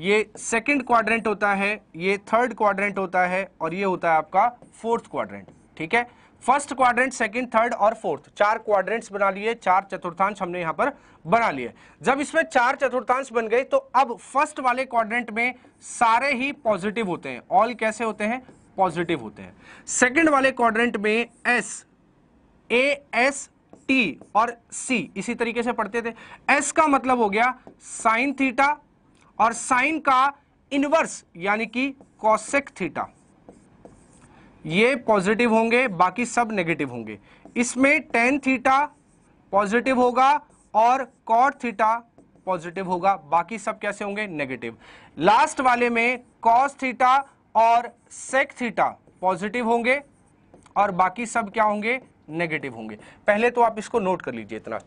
ये सेकंड क्वाड्रेंट होता है ये थर्ड क्वाड्रेंट होता है और ये होता है आपका फोर्थ क्वाड्रेंट ठीक है फर्स्ट क्वाड्रेंट सेकंड थर्ड और फोर्थ चार क्वाड्रेंट्स बना लिए चार चतुर्थांश हमने यहां पर बना लिए जब इसमें चार चतुर्थांश बन गए तो अब फर्स्ट वाले क्वाड्रेंट में सारे ही पॉजिटिव होते हैं ऑल कैसे होते हैं पॉजिटिव होते हैं सेकेंड वाले क्वाड्रेंट में एस ए एस टी और सी इसी तरीके से पढ़ते थे एस का मतलब हो गया साइन थीटा और साइन का इनवर्स यानी कि कॉसेक थीटा ये पॉजिटिव होंगे बाकी सब नेगेटिव होंगे इसमें टेन थीटा पॉजिटिव होगा और कॉट थीटा पॉजिटिव होगा बाकी सब कैसे होंगे नेगेटिव लास्ट वाले में कॉस थीटा और सेक थीटा पॉजिटिव होंगे और बाकी सब क्या होंगे नेगेटिव होंगे पहले तो आप इसको नोट कर लीजिए इतना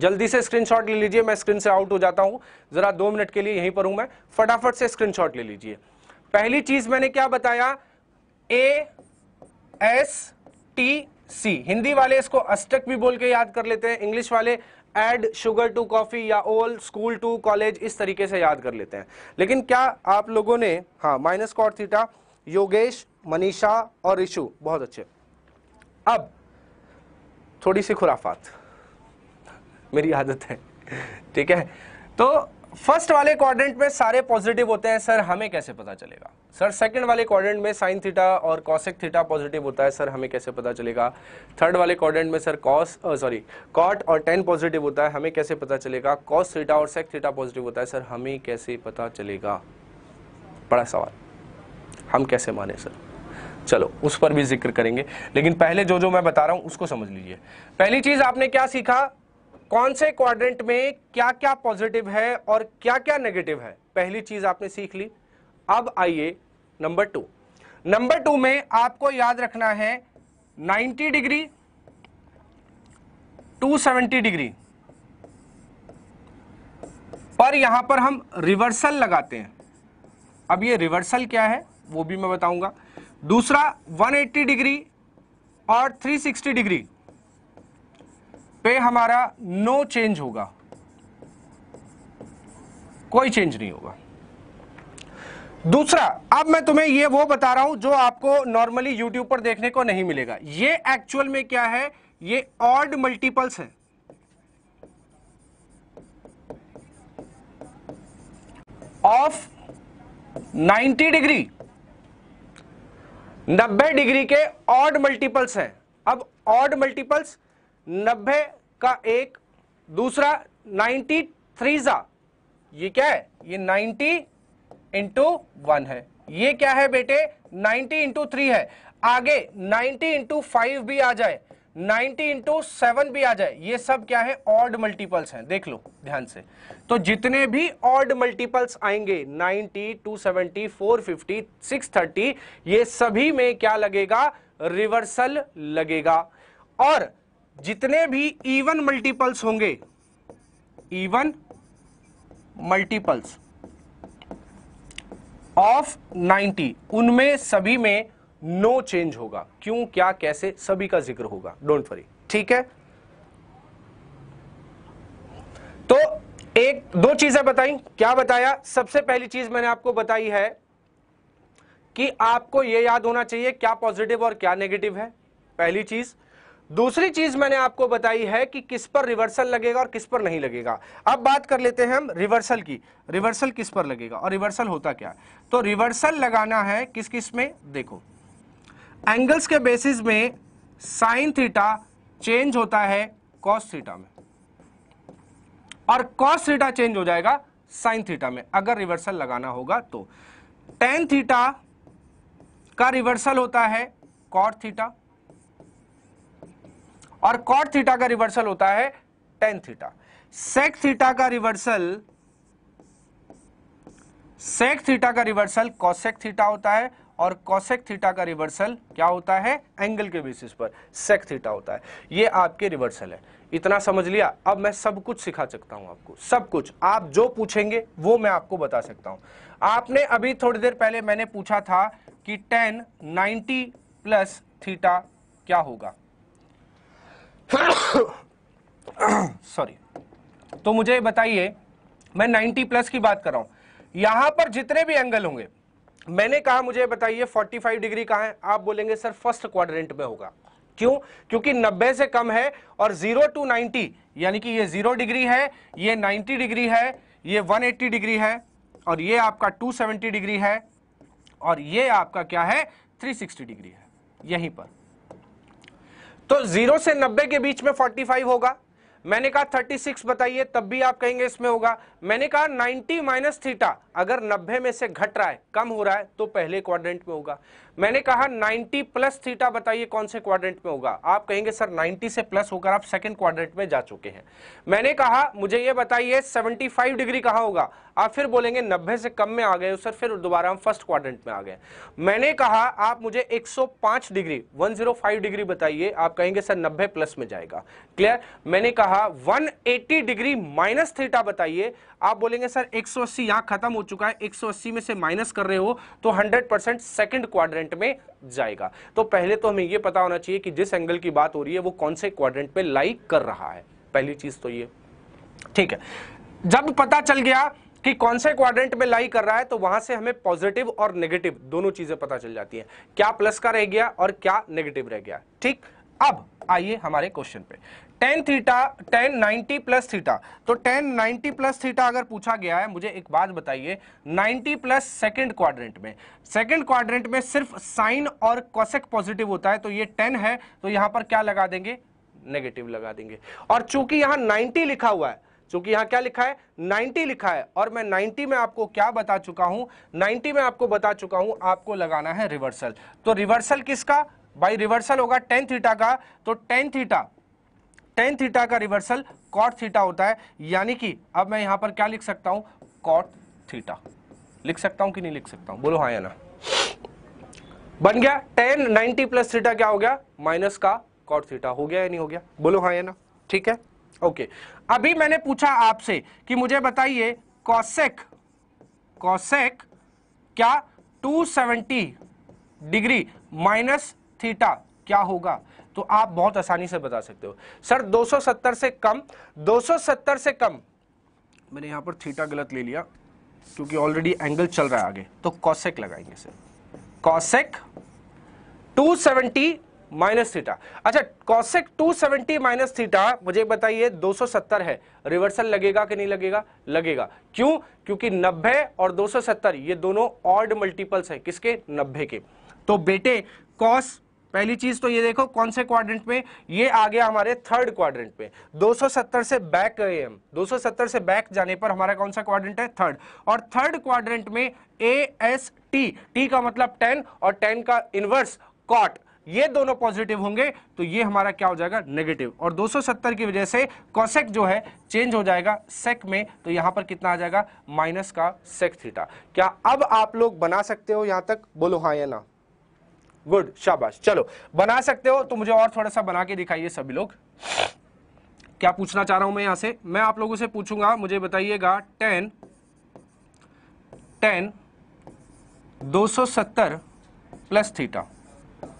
जल्दी से स्क्रीनशॉट ले लीजिए मैं स्क्रीन से आउट हो जाता हूं जरा दो मिनट के लिए यहीं पर हूं मैं फटाफट से स्क्रीनशॉट ले लीजिए पहली चीज मैंने क्या बताया A S T C Hindi वाले इसको अस्टक भी बोल के याद कर लेते हैं इंग्लिश वाले एड शुगर टू कॉफी या ओल स्कूल टू कॉलेज इस तरीके से याद कर लेते हैं लेकिन क्या आप लोगों ने हाँ माइनस कॉर्थीटा योगेश मनीषा और ऋषु बहुत अच्छे अब थोड़ी सी खुराफात मेरी आदत है ठीक है तो फर्स्ट वाले क्वाड्रेंट में सारे पॉजिटिव होते हैं सर हमें कैसे पता चलेगा सर सेकंड वाले क्वाड्रेंट में साइन थीटा और कॉसेक थीटा पॉजिटिव होता है सर हमें कैसे पता चलेगा थर्ड वाले क्वाड्रेंट में सर कॉस सॉरी कॉट और टेन पॉजिटिव होता है हमें कैसे पता चलेगा कॉस थीटा और सेक थीटा पॉजिटिव होता है सर हमें कैसे पता चलेगा बड़ा सवाल हम कैसे माने सर चलो उस पर भी जिक्र करेंगे लेकिन पहले जो जो मैं बता रहा हूं उसको समझ लीजिए पहली चीज आपने क्या सीखा कौन से क्वाड्रेंट में क्या क्या पॉजिटिव है और क्या क्या नेगेटिव है पहली चीज आपने सीख ली अब आइए नंबर टू नंबर टू में आपको याद रखना है 90 डिग्री 270 डिग्री पर यहां पर हम रिवर्सल लगाते हैं अब ये रिवर्सल क्या है वो भी मैं बताऊंगा दूसरा 180 डिग्री और 360 डिग्री पे हमारा नो चेंज होगा कोई चेंज नहीं होगा दूसरा अब मैं तुम्हें यह वो बता रहा हूं जो आपको नॉर्मली यूट्यूब पर देखने को नहीं मिलेगा ये एक्चुअल में क्या है ये ऑर्ड मल्टीपल्स है ऑफ 90 डिग्री 90 डिग्री के ऑड मल्टीपल्स हैं अब ऑड मल्टीपल्स 90 का एक दूसरा 93 थ्रीजा ये क्या है ये 90 इंटू वन है ये क्या है बेटे 90 इंटू थ्री है आगे 90 इंटू फाइव भी आ जाए 90 इंटू सेवन भी आ जाए ये सब क्या है ऑड मल्टीपल्स हैं देख लो ध्यान से तो जितने भी ऑड मल्टीपल्स आएंगे 90, 270, 450, 630 ये सभी में क्या लगेगा रिवर्सल लगेगा और जितने भी इवन मल्टीपल्स होंगे इवन मल्टीपल्स ऑफ 90 उनमें सभी में नो चेंज होगा क्यों क्या कैसे सभी का जिक्र होगा डोंट वरी ठीक है तो एक दो चीजें बताई क्या बताया सबसे पहली चीज मैंने आपको बताई है कि आपको यह याद होना चाहिए क्या पॉजिटिव और क्या नेगेटिव है पहली चीज दूसरी चीज मैंने आपको बताई है कि किस पर रिवर्सल लगेगा और किस पर नहीं लगेगा अब बात कर लेते हैं हम रिवर्सल की रिवर्सल किस पर लगेगा और रिवर्सल होता क्या तो रिवर्सल लगाना है किस किस में देखो एंगल्स के बेसिस में साइन थीटा चेंज होता है कॉस थीटा में और कॉस थीटा चेंज हो जाएगा साइन थीटा में अगर रिवर्सल लगाना होगा तो टेन थीटा का रिवर्सल होता है कॉट थीटा और कॉट थीटा का रिवर्सल होता है टेन थीटा सेक थीटा का रिवर्सल सेक थीटा का रिवर्सल कॉसेक थीटा होता है और कॉसेक थीटा का रिवर्सल क्या होता है एंगल के बेसिस पर सेक थीटा होता है ये आपके रिवर्सल है इतना समझ लिया अब मैं सब कुछ सिखा सकता हूं आपको सब कुछ आप जो पूछेंगे वो मैं आपको बता सकता हूं आपने अभी थोड़ी देर पहले मैंने पूछा था कि टेन नाइन्टी प्लस थीटा क्या होगा सॉरी [coughs] तो मुझे बताइए मैं 90 प्लस की बात कर रहा हूं यहां पर जितने भी एंगल होंगे मैंने कहा मुझे बताइए 45 डिग्री कहां है आप बोलेंगे सर फर्स्ट क्वाड्रेंट में होगा क्यों क्योंकि 90 से कम है और 0 टू 90 यानी कि ये 0 डिग्री है ये 90 डिग्री है ये 180 डिग्री है और ये आपका 270 डिग्री है और ये आपका क्या है 360 डिग्री है यहीं पर तो 0 से 90 के बीच में 45 होगा मैंने कहा 36 बताइए तब भी आप कहेंगे इसमें होगा मैंने कहा 90 माइनस थीटा अगर 90 में से घट रहा है कम हो रहा है तो पहले क्वाड्रेंट में होगा मैंने कहा 90 प्लस थीटा बताइए कौन से क्वाड्रेंट में होगा आप कहेंगे सर 90 से प्लस होकर आप सेकंड क्वाड्रेंट में जा चुके हैं मैंने कहा मुझे ये बताइए 75 डिग्री कहाँ होगा आप फिर बोलेंगे 90 से कम में आ गए सर फिर दोबारा हम फर्स्ट क्वाड्रेंट में आ गए मैंने कहा आप मुझे 105 डिग्री 105 डिग्री बताइए आप कहेंगे सर 90 प्लस में जाएगा क्लियर मैंने कहा रहा 180 डिग्री माइनस थीटा बताइए आप बोलेंगे सर 180 सौ यहां खत्म हो चुका है 180 में से माइनस कर रहे हो तो 100 परसेंट सेकेंड क्वाड्रेंट में जाएगा तो पहले तो हमें यह पता होना चाहिए कि जिस एंगल की बात हो रही है वो कौन से क्वाड्रेंट पे लाइक कर रहा है पहली चीज तो ये ठीक है जब पता चल गया कि कौन से क्वाड्रेंट में लाई कर रहा है तो वहां से हमें पॉजिटिव और नेगेटिव दोनों चीजें पता चल जाती हैं क्या प्लस का रह गया और क्या नेगेटिव रह गया ठीक अब आइए हमारे क्वेश्चन पे tan theta tan ninety plus theta तो टेन नाइन्टी प्लस थीटा अगर पूछा गया है मुझे एक बात बताइए नाइन्टी प्लस सेकेंड क्वाड्रेंट में सेकेंड क्वाड्रेंट में सिर्फ साइन और कॉसेक पॉजिटिव होता है तो ये टेन है तो यहां पर क्या लगा देंगे नेगेटिव लगा देंगे और चूंकि यहां 90 लिखा हुआ है चूंकि यहां क्या लिखा है 90 लिखा है और मैं 90 में आपको क्या बता चुका हूं 90 में आपको बता चुका हूं आपको लगाना है रिवर्सल तो रिवर्सल किसका भाई रिवर्सल होगा टेन थीटा का तो टेन थीटा टेन थीटा का रिवर्सल कॉट थीटा होता है यानी कि अब मैं यहां पर क्या लिख सकता हूं कॉट थीटा लिख सकता हूं कि नहीं लिख सकता हूं बोलो हाँ या ना बन गया टेन नाइनटी प्लस थीटा क्या हो गया माइनस का कॉट थीटा हो गया या नहीं हो गया बोलो हाँ या ना ठीक है ओके अभी मैंने पूछा आपसे कि मुझे बताइए कॉसेक कॉसेक क्या सेवेंटी डिग्री माइनस थीटा क्या होगा तो आप बहुत आसानी से बता सकते हो सर 270 से कम 270 से कम मैंने यहां पर थीटा गलत ले लिया क्योंकि ऑलरेडी एंगल चल रहा है आगे तो कॉसेक लगाएंगे सर कॉसेक 270 माइनस थीटा अच्छा कॉसेक 270 माइनस थीटा मुझे बताइए 270 है रिवर्सल लगेगा कि नहीं लगेगा लगेगा क्यों क्योंकि 90 और 270 ये दोनों ऑर्ड मल्टीपल्स हैं किसके 90 के तो बेटे कॉस पहली चीज तो ये देखो कौन से क्वाड्रेंट में ये आ गया हमारे थर्ड क्वाड्रेंट में 270 से बैक गए हम 270 से बैक जाने पर हमारा कौन सा क्वाड्रेंट है थर्ड और थर्ड क्वाड्रेंट में ए एस टी टी का मतलब 10 और 10 का इनवर्स कॉट ये दोनों पॉजिटिव होंगे तो ये हमारा क्या हो जाएगा नेगेटिव और 270 की वजह से कॉसेक जो है चेंज हो जाएगा सेक में तो यहां पर कितना आ जाएगा माइनस का सेक थीटा क्या अब आप लोग बना सकते हो यहां तक बोलो हाँ या ना गुड शाबाश चलो बना सकते हो तो मुझे और थोड़ा सा बना के दिखाइए सभी लोग क्या पूछना चाह रहा हूं मैं यहां से मैं आप लोगों से पूछूंगा मुझे बताइएगा टेन टेन 270 प्लस थीटा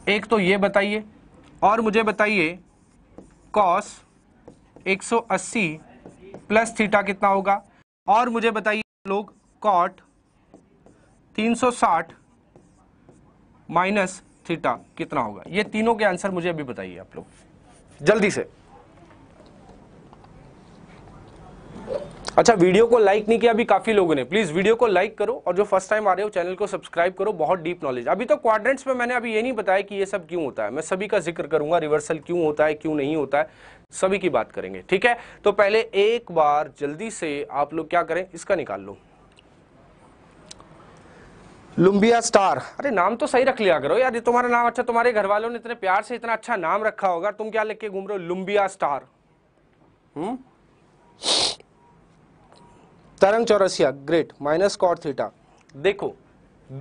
एक तो ये बताइए और मुझे बताइए कॉस 180 प्लस थीटा कितना होगा और मुझे बताइए लोग कॉट 360 माइनस थीटा कितना होगा ये तीनों के आंसर मुझे अभी बताइए आप लोग जल्दी से अच्छा वीडियो को लाइक नहीं किया अभी काफी लोगों ने प्लीज वीडियो को लाइक करो और जो फर्स्ट टाइम आ रहे हो चैनल को सब्सक्राइब करो बहुत डीप नॉलेज अभी तो क्वाड्रेंट्स में मैंने अभी ये नहीं बताया कि ये सब क्यों होता है मैं सभी का जिक्र करूंगा रिवर्सल क्यों होता है क्यों नहीं होता है सभी की बात करेंगे ठीक है तो पहले एक बार जल्दी से आप लोग क्या करें इसका निकाल लो लुम्बिया स्टार अरे नाम तो सही रख लिया करो यार ये तुम्हारा नाम अच्छा तुम्हारे घर वालों ने इतने प्यार से इतना अच्छा नाम रखा होगा तुम क्या लेके घूम रहे हो लुम्बिया स्टार हम्म? Tarang Chaurasia great minus cot theta देखो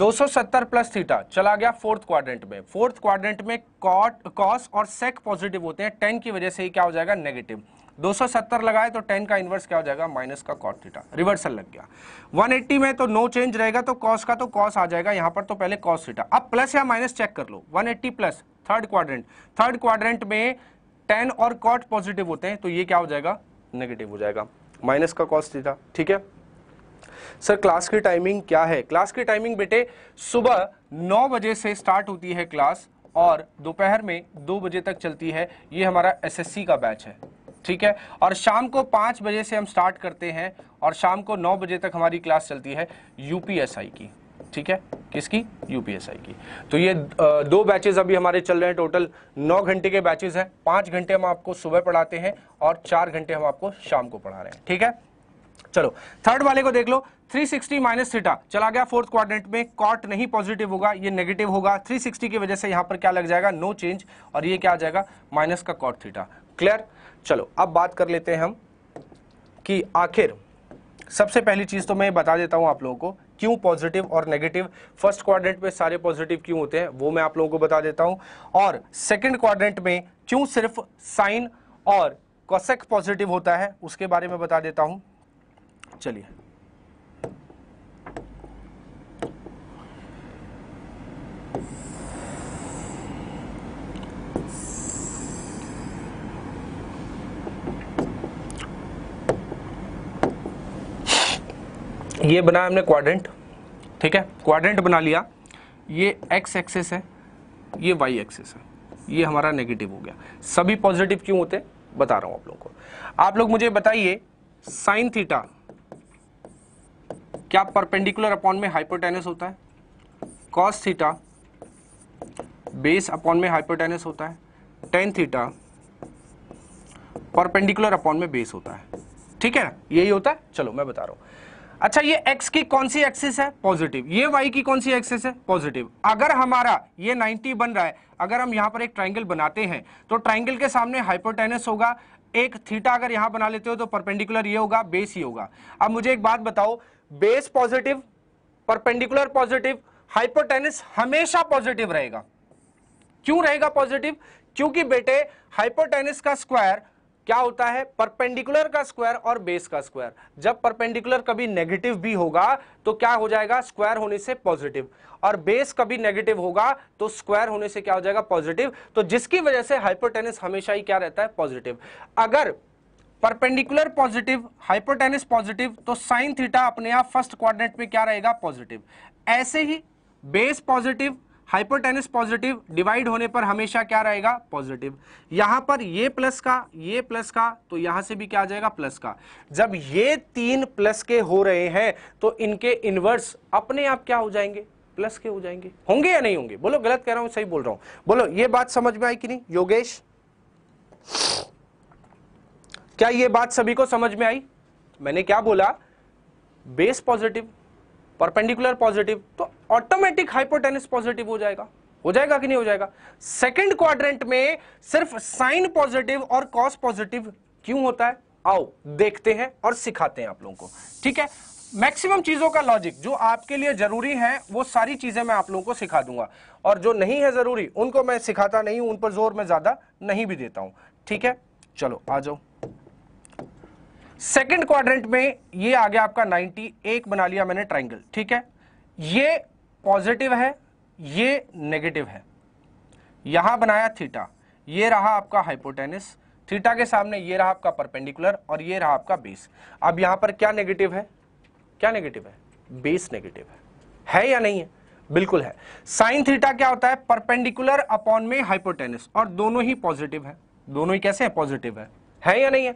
270 प्लस थीटा चला गया फोर्थ क्वाड्रेंट में फोर्थ क्वाड्रेंट में कॉट कॉस और सेक पॉजिटिव होते हैं टेन की वजह से ही क्या हो जाएगा नेगेटिव 270 लगाए तो 10 का इन्वर्स क्या हो जाएगा माइनस का कॉस थीटा रिवर्सल लग गया 180 में तो नो चेंज रहेगा तो कॉस का तो कॉस आ जाएगा यहाँ पर तो पहले कॉस थीटा अब प्लस या माइनस चेक कर लो 180 plus third quadrant third quadrant में टेन और कॉट पॉजिटिव होते हैं तो ये क्या हो जाएगा नेगेटिव हो जाएगा माइनस का कॉस थीटा ठीक है सर क्लास की टाइमिंग क्या है क्लास की टाइमिंग बेटे सुबह नौ बजे से स्टार्ट होती है क्लास और दोपहर में दो बजे तक चलती है ये हमारा एसएससी का बैच है ठीक है और शाम को पाँच बजे से हम स्टार्ट करते हैं और शाम को नौ बजे तक हमारी क्लास चलती है यूपीएसआई की ठीक है किसकी यूपीएसआई की तो ये दो बैचेज अभी हमारे चल रहे हैं टोटल नौ घंटे के बैचेज हैं पाँच घंटे हम आपको सुबह पढ़ाते हैं और चार घंटे हम आपको शाम को पढ़ा रहे हैं ठीक है चलो थर्ड वाले को देख लो 360 माइनस थीटा चला गया फोर्थ क्वाड्रेंट में कॉट नहीं पॉजिटिव होगा ये नेगेटिव होगा 360 की वजह से यहां पर क्या लग जाएगा नो no चेंज और ये क्या आ जाएगा माइनस का कॉट थीटा क्लियर चलो अब बात कर लेते हैं हम कि आखिर सबसे पहली चीज़ तो मैं बता देता हूँ आप लोगों को क्यों पॉजिटिव और नेगेटिव फर्स्ट क्वाड्रेंट में सारे पॉजिटिव क्यों होते हैं वो मैं आप लोगों को बता देता हूँ और सेकंड क्वाड्रेंट में क्यों सिर्फ साइन और कॉसेक पॉजिटिव होता है उसके बारे में बता देता हूँ चलिए ये बनाया हमने क्वाड्रेंट ठीक है क्वाड्रेंट बना लिया ये एक्स एक्सेस है ये वाई एक्सेस है ये हमारा नेगेटिव हो गया सभी पॉजिटिव क्यों होते बता रहा हूं आप लोगों को आप लोग मुझे बताइए साइन थीटा क्या परपेंडिकुलर अपॉन में हाइपोटेनस होता है कॉस थीटा बेस अपॉन में हाइपोटेनस होता है टेन थीटा परपेंडिकुलर अपॉन में बेस होता है ठीक है ना यही होता है चलो मैं बता रहा हूं अच्छा ये x की कौन सी एक्सिस है पॉजिटिव ये y की कौन सी एक्सिस है पॉजिटिव अगर हमारा ये 90 बन रहा है अगर हम यहाँ पर एक ट्राइंगल बनाते हैं तो ट्राइंगल के सामने हाइपोटेनस होगा एक थीटा अगर यहाँ बना लेते हो तो परपेंडिकुलर ये होगा बेस ये होगा अब मुझे एक बात बताओ base positive perpendicular positive hypotenuse हमेशा पॉजिटिव रहेगा क्यों रहेगा पॉजिटिव क्योंकि बेटे हाइपोटेनिस का स्क्वायर क्या होता है परपेंडिकुलर का स्क्वायर और बेस का स्क्वायर जब परपेंडिकुलर कभी नेगेटिव भी होगा तो क्या हो जाएगा स्क्वायर होने से पॉजिटिव और बेस कभी नेगेटिव होगा तो स्क्वायर होने से क्या हो जाएगा पॉजिटिव तो जिसकी वजह से हाइपोटेनिस हमेशा ही क्या रहता है पॉजिटिव अगर परपेंडिकुलर पॉजिटिव हाइपोटेनिस पॉजिटिव तो साइन थीटा अपने आप फर्स्ट क्वार में क्या रहेगा पॉजिटिव ऐसे ही base positive hypotenuse positive divide होने पर हमेशा क्या रहेगा पॉजिटिव यहां पर ये प्लस का ये प्लस का तो यहां से भी क्या आ जाएगा प्लस का जब ये तीन प्लस के हो रहे हैं तो इनके इनवर्स अपने आप क्या हो जाएंगे प्लस के हो जाएंगे होंगे या नहीं होंगे बोलो गलत कह रहा हूं सही बोल रहा हूं बोलो ये बात समझ में आई कि नहीं योगेश क्या ये बात सभी को समझ में आई मैंने क्या बोला बेस पॉजिटिव परपेंडिकुलर पॉजिटिव तो ऑटोमेटिक हाइपोटेनस पॉजिटिव हो जाएगा हो जाएगा कि नहीं हो जाएगा सेकेंड क्वाड्रेंट में सिर्फ साइन पॉजिटिव और कॉस पॉजिटिव क्यों होता है आओ देखते हैं और सिखाते हैं आप लोगों को ठीक है मैक्सिमम चीजों का लॉजिक जो आपके लिए जरूरी है वो सारी चीजें मैं आप लोगों को सिखा दूंगा और जो नहीं है जरूरी उनको मैं सिखाता नहीं हूं उन पर जोर मैं ज्यादा नहीं भी देता हूं ठीक है चलो आ जाओ सेकंड क्वाड्रेंट में ये आ गया आपका 90 एक बना लिया मैंने ट्राइंगल ठीक है ये पॉजिटिव है ये नेगेटिव है यहां बनाया थीटा ये रहा आपका हाइपोटेनिस थीटा के सामने ये रहा आपका परपेंडिकुलर और ये रहा आपका बेस अब यहां पर क्या नेगेटिव है क्या नेगेटिव है बेस नेगेटिव है है या नहीं है बिल्कुल है साइन थीटा क्या होता है परपेंडिकुलर अपॉन में हाइपोटेनिस और दोनों ही पॉजिटिव है दोनों ही कैसे है पॉजिटिव है है या नहीं है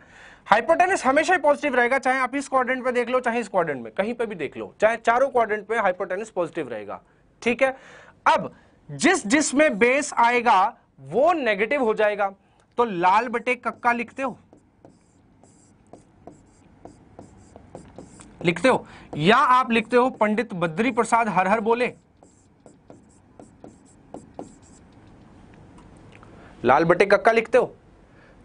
हाइपोटेनस हमेशा ही पॉजिटिव रहेगा चाहे आप इस क्वाड्रेंट पे देख लो चाहे इस क्वाड्रेंट में कहीं पे भी देख लो चाहे चारों क्वाड्रेंट पे हाइपोटेनस पॉजिटिव रहेगा ठीक है अब जिस में बेस आएगा वो नेगेटिव हो जाएगा तो लाल बटे कक्का लिखते हो लिखते हो या आप लिखते हो पंडित बद्री प्रसाद हर हर बोले लाल बटे कक्का लिखते हो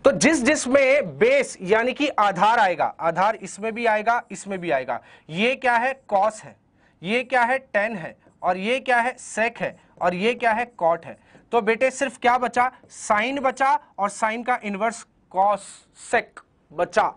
तो जिस जिसमें बेस यानी कि आधार आएगा आधार इसमें भी आएगा इसमें भी आएगा ये क्या है कॉस है ये क्या है टेन है और ये क्या है सेक है और ये क्या है कॉट है तो बेटे सिर्फ क्या बचा साइन बचा और साइन का इनवर्स कॉस सेक बचा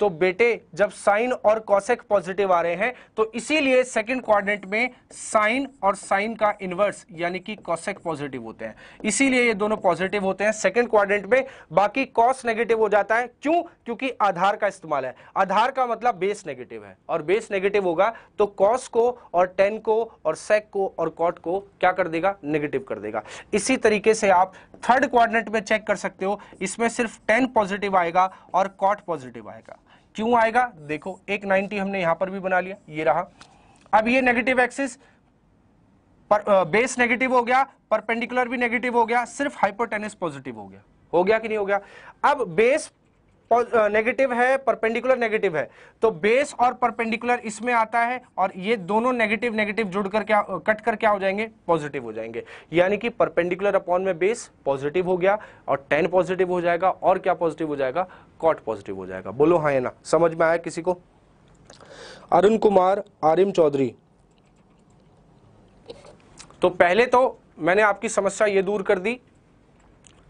तो बेटे जब साइन और कॉसेक पॉजिटिव आ रहे हैं तो इसीलिए सेकंड क्वाड्रेंट में साइन और साइन का इनवर्स यानी कि कॉसेक पॉजिटिव होते हैं इसीलिए ये दोनों पॉजिटिव होते हैं सेकंड क्वाड्रेंट में बाकी कॉस नेगेटिव हो जाता है क्यों क्योंकि आधार का इस्तेमाल है आधार का मतलब बेस नेगेटिव है और बेस नेगेटिव होगा तो कॉस को और टेन को और सेक को और कॉट को क्या कर देगा नेगेटिव कर देगा इसी तरीके से आप थर्ड क्वाड्रेंट में चेक कर सकते हो इसमें सिर्फ टेन पॉजिटिव आएगा और कॉट पॉजिटिव आएगा क्यों आएगा देखो एक 90 हमने यहां पर भी बना लिया ये रहा अब ये नेगेटिव एक्सिस पर, बेस नेगेटिव हो गया परपेंडिकुलर भी नेगेटिव हो गया सिर्फ हाइपोटेनिस पॉजिटिव हो गया हो गया कि नहीं हो गया अब बेस नेगेटिव है परपेंडिकुलर नेगेटिव है तो बेस और परपेंडिकुलर इसमें आता है और ये दोनों नेगेटिव नेगेटिव जुड़ कर क्या कट कर क्या हो जाएंगे पॉजिटिव हो जाएंगे यानी कि परपेंडिकुलर अपॉन में बेस पॉजिटिव हो गया और टेन पॉजिटिव हो जाएगा और क्या पॉजिटिव हो जाएगा कॉट पॉजिटिव हो जाएगा बोलो हाँ ना समझ में आया किसी को अरुण कुमार आरिम चौधरी तो पहले तो मैंने आपकी समस्या ये दूर कर दी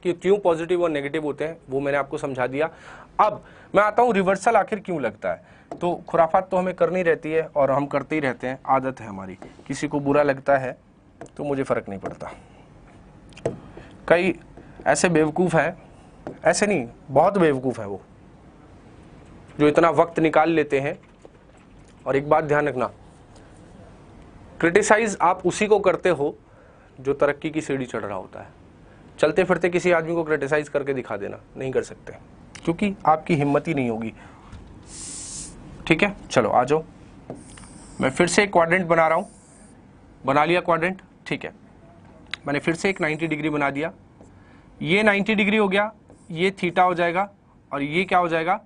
कि क्यों पॉजिटिव और नेगेटिव होते हैं वो मैंने आपको समझा दिया अब मैं आता हूँ रिवर्सल आखिर क्यों लगता है तो खुराफात तो हमें करनी रहती है और हम करते ही रहते हैं आदत है हमारी किसी को बुरा लगता है तो मुझे फ़र्क नहीं पड़ता कई ऐसे बेवकूफ़ हैं ऐसे नहीं बहुत बेवकूफ़ है वो जो इतना वक्त निकाल लेते हैं और एक बात ध्यान रखना क्रिटिसाइज आप उसी को करते हो जो तरक्की की सीढ़ी चढ़ रहा होता है चलते फिरते किसी आदमी को क्रिटिसाइज करके दिखा देना नहीं कर सकते क्योंकि आपकी हिम्मत ही नहीं होगी ठीक है चलो आ जाओ मैं फिर से एक क्वाड्रेंट बना रहा हूँ बना लिया क्वाड्रेंट ठीक है मैंने फिर से एक 90 डिग्री बना दिया ये 90 डिग्री हो गया ये थीटा हो जाएगा और ये क्या हो जाएगा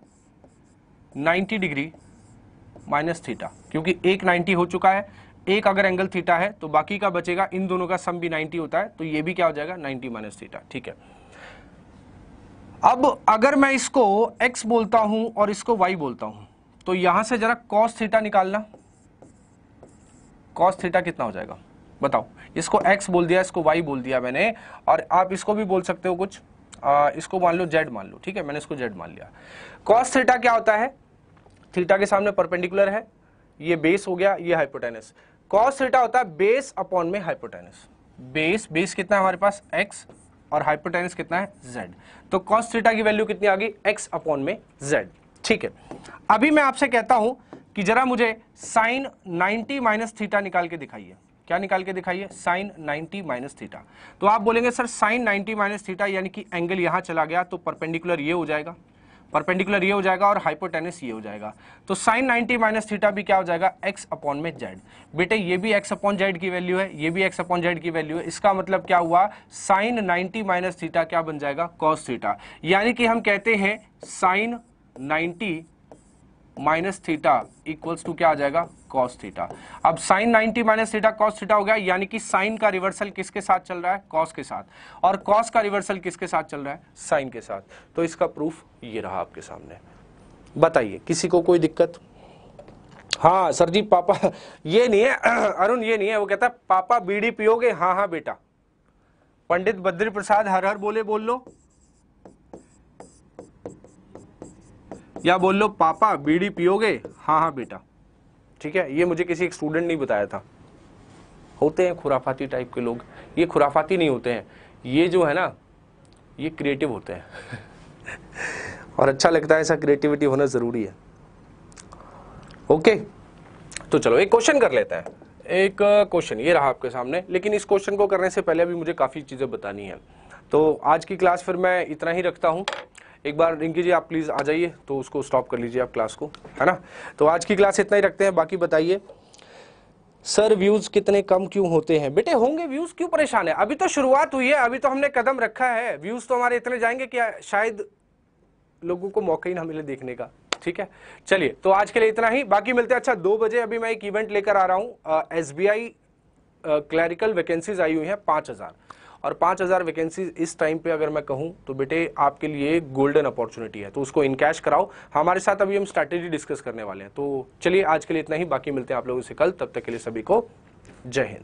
90 डिग्री माइनस थीटा क्योंकि एक 90 हो चुका है एक अगर एंगल थीटा है तो बाकी का बचेगा इन दोनों का सम भी 90 होता है तो ये भी क्या हो जाएगा 90 माइनस थीटा ठीक है अब अगर मैं इसको x बोलता हूं और इसको y बोलता हूं तो यहां से जरा cos थीटा निकालना cos थीटा कितना हो जाएगा बताओ इसको x बोल दिया इसको y बोल दिया मैंने और आप इसको भी बोल सकते हो कुछ आ, इसको मान लो z मान लो ठीक है मैंने इसको z मान लिया cos थीटा क्या होता है थीटा के सामने परपेंडिकुलर है ये बेस हो गया ये हाइपोटेनस कॉस थीटा होता है बेस अपॉन में हाइपोटेनस बेस बेस कितना है हमारे पास एक्स और हाइपोटेनस कितना है जेड तो कॉस थीटा की वैल्यू कितनी आ गई एक्स अपॉन में जेड ठीक है अभी मैं आपसे कहता हूं कि जरा मुझे साइन 90 माइनस थीटा निकाल के दिखाइए क्या निकाल के दिखाइए साइन 90 माइनस थीटा तो आप बोलेंगे सर साइन 90 माइनस थीटा यानी कि एंगल यहां चला गया तो परपेंडिकुलर ये हो जाएगा परपेंडिकुलर ये हो जाएगा और हाइपोटेनिस ये हो जाएगा तो साइन 90 माइनस थीटा भी क्या हो जाएगा x अपॉन में z बेटे ये भी x अपॉन जेड की वैल्यू है ये भी x अपॉन जेड की वैल्यू है इसका मतलब क्या हुआ साइन 90 माइनस थीटा क्या बन जाएगा cos थीटा यानी कि हम कहते हैं sine 90 minus theta equals to क्या आ जाएगा कॉस थीटा अब sine 90 minus theta cos theta हो गया यानी कि साइन का रिवर्सल किसके साथ चल रहा है कॉस के साथ और कॉस का रिवर्सल किसके साथ चल रहा है साइन के साथ तो इसका प्रूफ ये रहा आपके सामने बताइए किसी को कोई दिक्कत हाँ सर जी पापा ये नहीं है अरुण ये नहीं है वो कहता है पापा बीड़ी पियोगे हाँ हाँ बेटा पंडित बद्री प्रसाद हर हर बोले बोल लो या बोल लो पापा बीड़ी पियोगे हाँ हाँ बेटा ठीक है ये मुझे किसी एक स्टूडेंट ने बताया था होते हैं खुराफाती टाइप के लोग ये खुराफाती नहीं होते हैं ये जो है ना ये क्रिएटिव होते हैं [laughs] और अच्छा लगता है ऐसा क्रिएटिविटी होना ज़रूरी है ओके तो चलो एक क्वेश्चन कर लेते हैं एक क्वेश्चन ये रहा आपके सामने लेकिन इस क्वेश्चन को करने से पहले अभी मुझे काफ़ी चीज़ें बतानी है तो आज की क्लास फिर मैं इतना ही रखता हूँ एक बार रिंकी जी आप प्लीज़ आ जाइए तो उसको स्टॉप कर लीजिए आप क्लास को है ना तो आज की क्लास इतना ही रखते हैं बाकी बताइए सर व्यूज कितने कम क्यों होते हैं बेटे होंगे व्यूज क्यों परेशान है अभी तो शुरुआत हुई है अभी तो हमने कदम रखा है व्यूज तो हमारे इतने जाएंगे कि शायद लोगों को मौका ही ना मिले देखने का ठीक है चलिए तो आज के लिए इतना ही बाकी मिलते हैं अच्छा दो बजे अभी मैं एक इवेंट लेकर आ रहा हूँ S B I clerical vacancies आई हुई हैं पाँच हज़ार और 5000 वैकेंसी इस टाइम पे अगर मैं कहूँ तो बेटे आपके लिए गोल्डन अपॉर्चुनिटी है तो उसको इनकैश कराओ हमारे साथ अभी हम स्ट्रैटेजी डिस्कस करने वाले हैं तो चलिए आज के लिए इतना ही बाकी मिलते हैं आप लोगों से कल तब तक के लिए सभी को जय हिंद